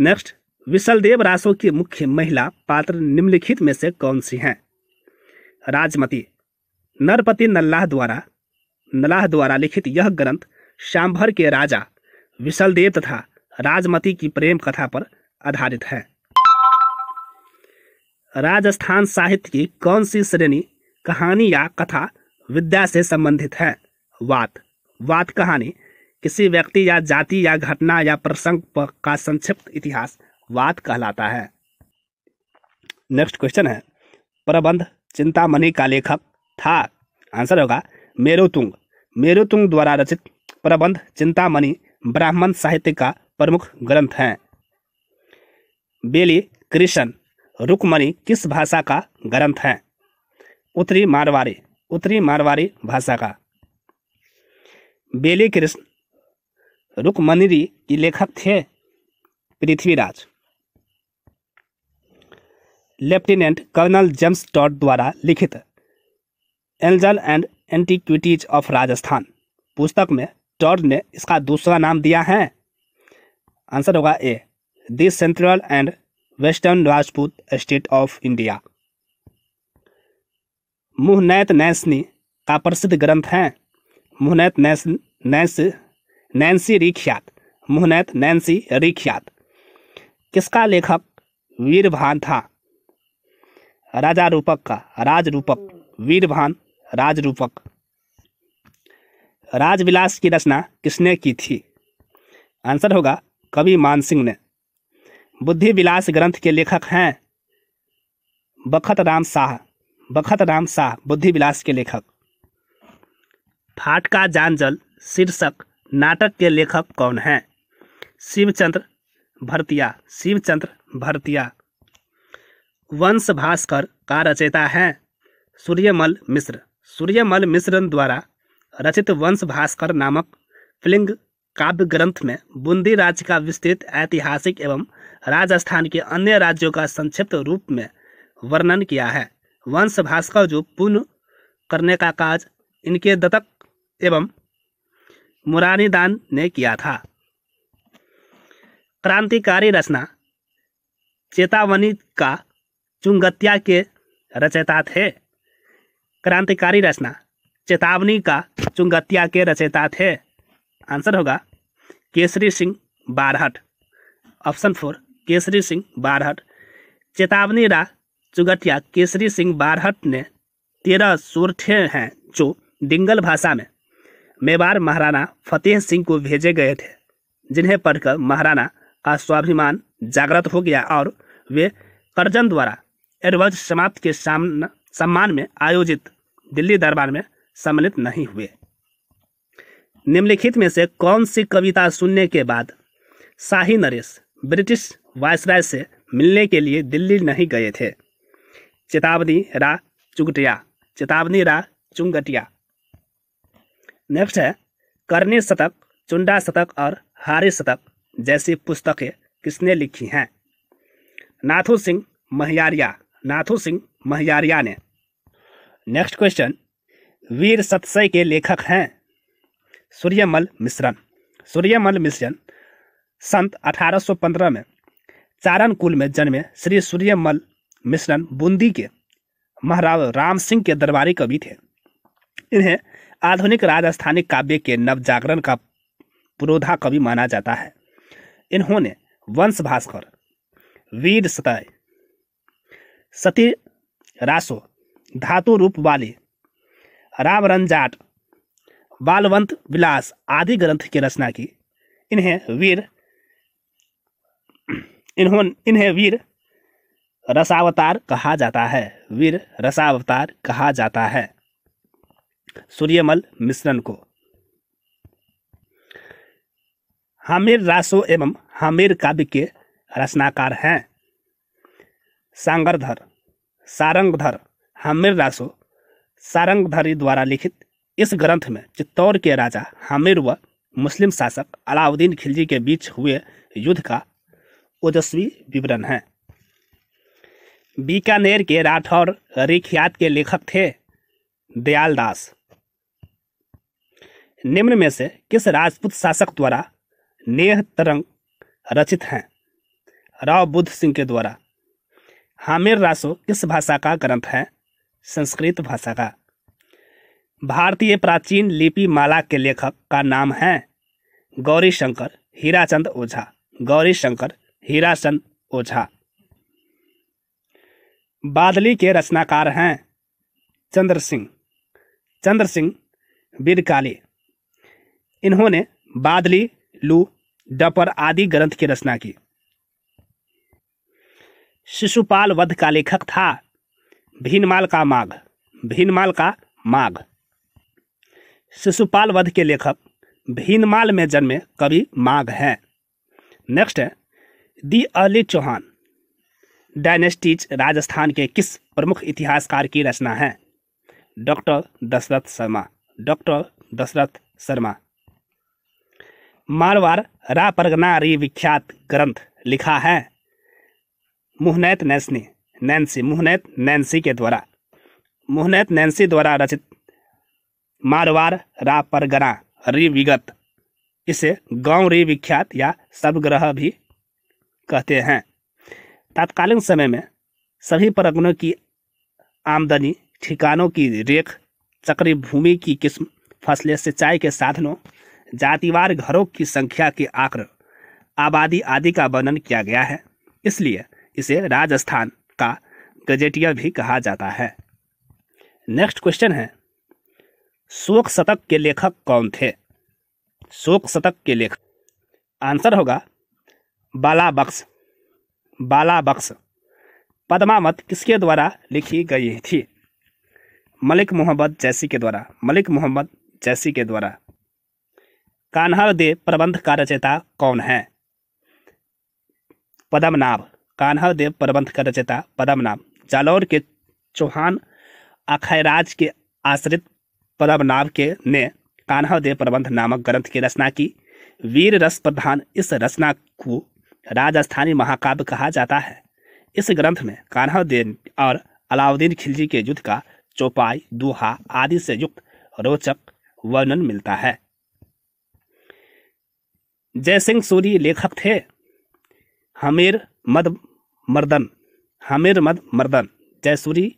नेक्स्ट विशलदेव रासो की मुख्य महिला पात्र निम्नलिखित में से कौन सी हैं राजमती नरपति नल्लाह द्वारा नलाह द्वारा लिखित यह ग्रंथ शाम्भर के राजा विशलदेव तथा राजमती की प्रेम कथा पर आधारित है राजस्थान साहित्य की कौन सी श्रेणी कहानी या कथा विद्या से संबंधित है वात वात कहानी किसी व्यक्ति या जाति या घटना या प्रसंग का संक्षिप्त इतिहास वाद कहलाता है नेक्स्ट क्वेश्चन है प्रबंध चिंतामणि का लेखक था आंसर होगा मेरुतुंग मेरुतुंग द्वारा रचित प्रबंध चिंतामणि ब्राह्मण साहित्य का प्रमुख ग्रंथ है बेली कृष्ण रुकमणि किस भाषा का ग्रंथ है उत्तरी मारवाड़ी उत्तरी मारवाड़ी भाषा का बेली कृष्ण रुकमणिरी के लेखक थे Prithviraj lieutenant colonel James Tod द्वारा लिखित एंजल एंड एंटीक्विटीज ऑफ राजस्थान पुस्तक में टॉट ने इसका दूसरा नाम दिया है आंसर होगा A the central and western Rajput state of India Muhnot Nainsi का प्रसिद्ध ग्रंथ है मुहनैत नैस नैस नैन्सी रिख्यात मुहनैत नैन्सी रिख्यात किसका लेखक वीरभान था राजा रूपक का राज रूपक वीरभान राज रूपक राजविलास की रचना किसने की थी आंसर होगा कवि मानसिंह ने बुद्धि विलास ग्रंथ के लेखक हैं बखत राम शाह बखत राम शाह बुद्धि विलास के लेखक फाटका जानजल शीर्षक नाटक के लेखक कौन हैं शिवचंद्र भरतिया शिवचंद्र भरतिया वंश भास्कर का रचयिता हैं सूर्यमल मिश्र सूर्यमल मिश्र द्वारा रचित वंश भास्कर नामक फिलिंग काव्य ग्रंथ में बूंदी राज्य का विस्तृत ऐतिहासिक एवं राजस्थान के अन्य राज्यों का संक्षिप्त रूप में वर्णन किया है वंश भास्कर जो पूर्ण करने का काज इनके दत्तक एवं मुरारी दान ने किया था क्रांतिकारी रचना चेतावनी का चुंगत्या के रचयिता थे क्रांतिकारी रचना चेतावनी का चुंगत्या के रचयिता थे आंसर होगा केसरी सिंह बारहट ऑप्शन फोर केसरी सिंह बारहट चेतावनी रा चुगटिया केसरी सिंह बारहट ने तेरह सुरठे हैं जो डिंगल भाषा में मेवाड़ महाराणा फतेह सिंह को भेजे गए थे जिन्हें पढ़कर महाराणा का स्वाभिमान जागृत हो गया और वे करजन द्वारा एडवर्ज समाप्त के सामना सम्मान में आयोजित दिल्ली दरबार में सम्मिलित नहीं हुए निम्नलिखित में से कौन सी कविता सुनने के बाद शाही नरेश ब्रिटिश वायसराय से मिलने के लिए दिल्ली नहीं गए थे चेतावनी रा चुगटिया चेतावनी रा चुंगटिया नेक्स्ट है करनी शतक चुंडा शतक और हारी शतक जैसी पुस्तकें किसने लिखी हैं नाथू सिंह महियारिया नाथू सिंह महियारिया ने नेक्स्ट क्वेश्चन वीर सतसई के लेखक हैं सूर्यमल मिश्रन सूर्यमल मिश्रन संत 1815 में चारण कुल में जन्मे श्री सूर्यमल मिश्रन बूंदी के महाराव राम सिंह के दरबारी कवि थे इन्हें आधुनिक राजस्थानी काव्य के नवजागरण का पुरोधा कवि माना जाता है इन्होंने वंश भास्कर वीर सतय सती रासो धातु रूप वाली राम रंजाट बालवंत विलास आदि ग्रंथ की रचना की इन्हें वीर इन्होंने इन्हें वीर रसावतार कहा जाता है वीर रसावतार कहा जाता है सूर्यमल मिश्रण को हामिर रासो एवं हामिर काव्य के रचनाकार हैं सांगरधर सारंगधर हामिर रासो सारंगधरी द्वारा लिखित इस ग्रंथ में चित्तौड़ के राजा हामिर व मुस्लिम शासक अलाउद्दीन खिलजी के बीच हुए युद्ध का ओजस्वी विवरण है बीकानेर के राठौर रिख्यात के लेखक थे दयाल दास निम्न में से किस राजपूत शासक द्वारा नेह तरंग रचित हैं राव बुद्ध सिंह के द्वारा हामिर रासो किस भाषा का ग्रंथ है संस्कृत भाषा का भारतीय प्राचीन लिपि माला के लेखक का नाम है गौरी शंकर हीराचंद ओझा गौरी शंकर हीराचंद ओझा बादली के रचनाकार हैं चंद्र सिंह चंद्र सिंह बीरकाली इन्होंने बादली लू डपर आदि ग्रंथ की रचना की शिशुपाल वध का लेखक था भीनमाल का माघ भीनमाल का माघ शिशुपाल वध के लेखक भीनमाल में जन्मे कवि माघ हैं नेक्स्ट है the early Chauhan dynasties Rajasthan के किस प्रमुख इतिहासकार की रचना है डॉक्टर दशरथ शर्मा डॉक्टर दशरथ शर्मा मारवार रा परगना री विख्यात ग्रंथ लिखा है मुहनैत नैसनी नैन्सी मुहनैत नैन्सी के द्वारा मुहनैत नैन्सी द्वारा रचित मारवार रा परगना री विगत इसे गांव री विख्यात या सबग्रह भी कहते हैं तात्कालीन समय में सभी परगनों की आमदनी ठिकानों की रेख चक्री भूमि की किस्म फसलें सिंचाई के साधनों जातिवार घरों की संख्या के आकर आबादी आदि का वर्णन किया गया है इसलिए इसे राजस्थान का गजेटिया भी कहा जाता है नेक्स्ट क्वेश्चन है शोक शतक के लेखक कौन थे शोक शतक के लेखक आंसर होगा बाला बक्स बाला बक्स पद्मावत किसके द्वारा लिखी गई थी मलिक मोहम्मद जैसी के द्वारा मलिक मोहम्मद जैसी के द्वारा कान्हर दे प्रबंध का रचयिता कौन है पद्मनाभ कान्हर देव प्रबंध का रचयिता पद्मनाभ जालौर के चौहान अखैराज के आश्रित पद्मनाभ के ने कान्हर देव प्रबंध नामक ग्रंथ की रचना की वीर रस प्रधान इस रचना को राजस्थानी महाकाव्य कहा जाता है इस ग्रंथ में कान्हा देव और अलाउद्दीन खिलजी के युद्ध का चौपाई दुहा आदि से युक्त रोचक वर्णन मिलता है जय सिंह सूरी लेखक थे हमीर मद मर्दन हमीर मद मर्दन जय सूरी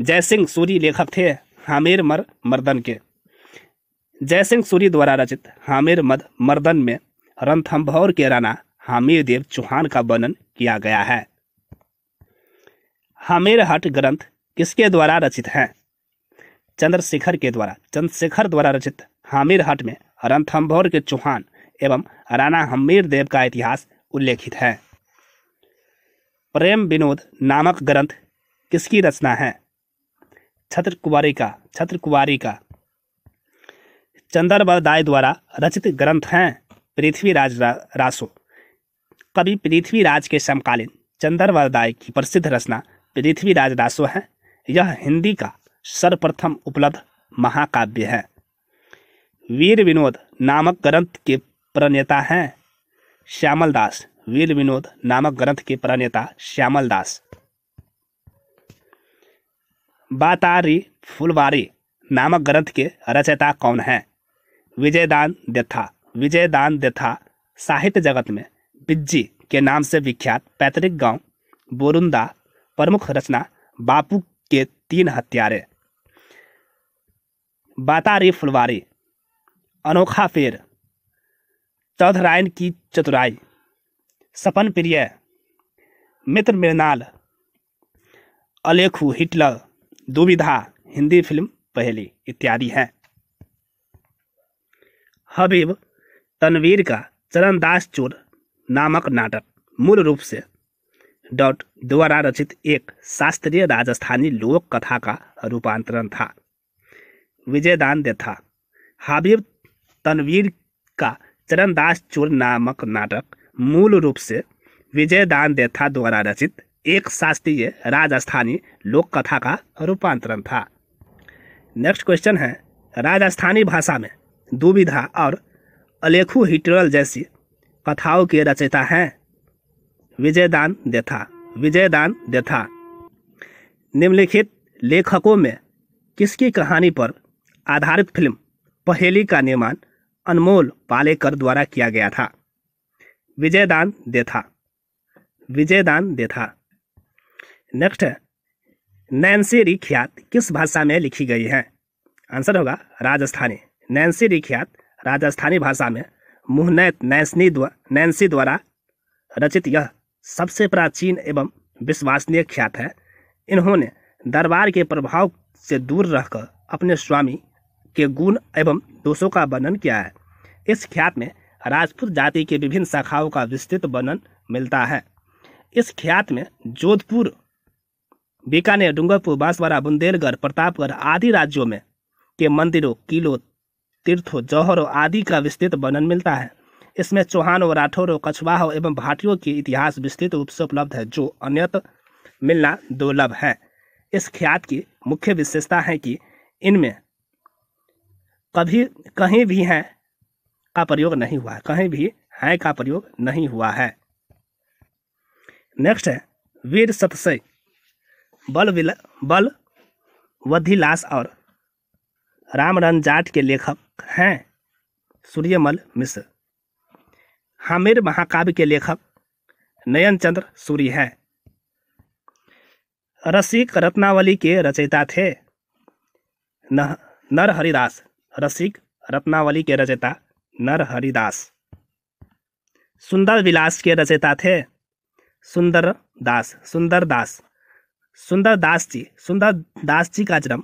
जय सिंह सूरी लेखक थे हमीर मर मर्दन के जय सिंह सूरी द्वारा रचित हमीर मद मर्दन में रणथम्भौर के राणा हमीर देव चौहान का वर्णन किया गया है हमीर हट ग्रंथ किसके द्वारा रचित है चंद्रशेखर के द्वारा चंद्रशेखर द्वारा रचित हामिर हट में रणथम्भौर के चौहान एवं राणा हमीर देव का इतिहास उल्लेखित है प्रेम विनोद नामक ग्रंथ किसकी रचना है छत्र कुमारी का छत्र कुमारी का चंदर दाय द्वारा रचित ग्रंथ हैं पृथ्वीराज रासो कवि पृथ्वीराज के समकालीन चंद्रवर दाय की प्रसिद्ध रचना पृथ्वीराज रासो है यह हिंदी का सर्वप्रथम उपलब्ध महाकाव्य है वीर विनोद नामक ग्रंथ के प्रणेता हैं श्यामल दास वीर विनोद नामक ग्रंथ के प्रणेता श्यामल दास बातारी फुलवारी नामक ग्रंथ के रचयिता कौन हैं विजयदान देथा विजयदान देथा साहित्य जगत में बिज्जी के नाम से विख्यात पैतृक गांव बोरुंदा प्रमुख रचना बापू के तीन हत्यारे बातारी फुलवारी अनोखा फेर तधरायन की चतुराई सपन प्रिय मित्र मृणाल अलेखु हिटलर दुविधा हिंदी फिल्म पहली इत्यादि हैं हबीब तनवीर का चरणदास चोर नामक नाटक मूल रूप से डॉट द्वारा रचित एक शास्त्रीय राजस्थानी लोक कथा का रूपांतरण था विजयदान दे था हबीब तनवीर का चरणदास चूर नामक नाटक मूल रूप से विजय दान देथा द्वारा रचित एक शास्त्रीय राजस्थानी लोक कथा का रूपांतरण था नेक्स्ट क्वेश्चन है राजस्थानी भाषा में दुविधा और अलेखु हिटरल जैसी कथाओं के रचयिता हैं विजयदान देथा विजयदान देथा निम्नलिखित लेखकों में किसकी कहानी पर आधारित फिल्म पहेली का निर्माण अनमोल पालेकर द्वारा किया गया था विजयदान देथा विजयदान देथा नेक्स्ट है नैन्सी रिख्यात किस भाषा में लिखी गई है आंसर होगा राजस्थानी नैन्सी रिख्यात राजस्थानी भाषा में मुहनैत नैन्सनी द्वा, नैन्सी द्वारा रचित यह सबसे प्राचीन एवं विश्वसनीय ख्यात है इन्होंने दरबार के प्रभाव से दूर रहकर अपने स्वामी के गुण एवं दोषों का वर्णन किया है इस ख्यात में राजपूत जाति के विभिन्न शाखाओं का विस्तृत वर्णन मिलता है इस ख्यात में जोधपुर बीकानेर डूंगरपुर बांसवाड़ा बुंदेलगढ़ प्रतापगढ़ आदि राज्यों में के मंदिरों किलों तीर्थों जौहरों आदि का विस्तृत वर्णन मिलता है इसमें चौहानों राठौरों कछवाहों एवं भाटियों के इतिहास विस्तृत रूप से उपलब्ध है जो अन्यत मिलना दुर्लभ है इस ख्यात की मुख्य विशेषता है कि इनमें कभी कहीं भी हैं का प्रयोग नहीं हुआ है कहीं भी हैं का प्रयोग नहीं हुआ है नेक्स्ट है वीर सतसय बल बल वधिलास और राम रंजाट के लेखक हैं सूर्यमल मिश्र हामिर महाकाव्य के लेखक नयन चंद्र सूरी हैं रसिक रत्नावली के रचयिता थे नरहरिदास रसिक रत्नावली के रचयिता नर हरिदास सुंदर विलास के रचयिता थे सुंदर दास सुंदर दास सुंदर दास जी सुंदर दास जी का जन्म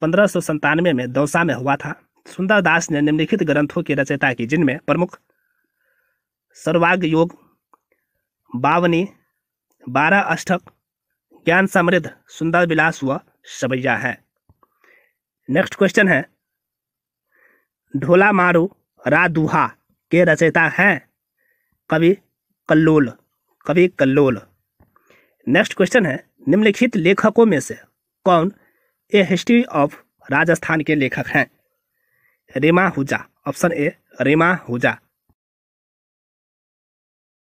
पंद्रह सौ संतानवे में दौसा में हुआ था सुंदर दास ने निम्नलिखित ग्रंथों की रचयिता की जिनमें प्रमुख सर्वाग योग बावनी बारह अष्टक ज्ञान समृद्ध सुंदर विलास व शबैया है नेक्स्ट क्वेश्चन है ढोला मारू रादुहा के रचयिता हैं कवि कल्लोल कवि कल्लोल नेक्स्ट क्वेश्चन है निम्नलिखित लेखकों में से कौन ए हिस्ट्री ऑफ राजस्थान के लेखक हैं रेमा हुजा ऑप्शन ए रेमा हुजा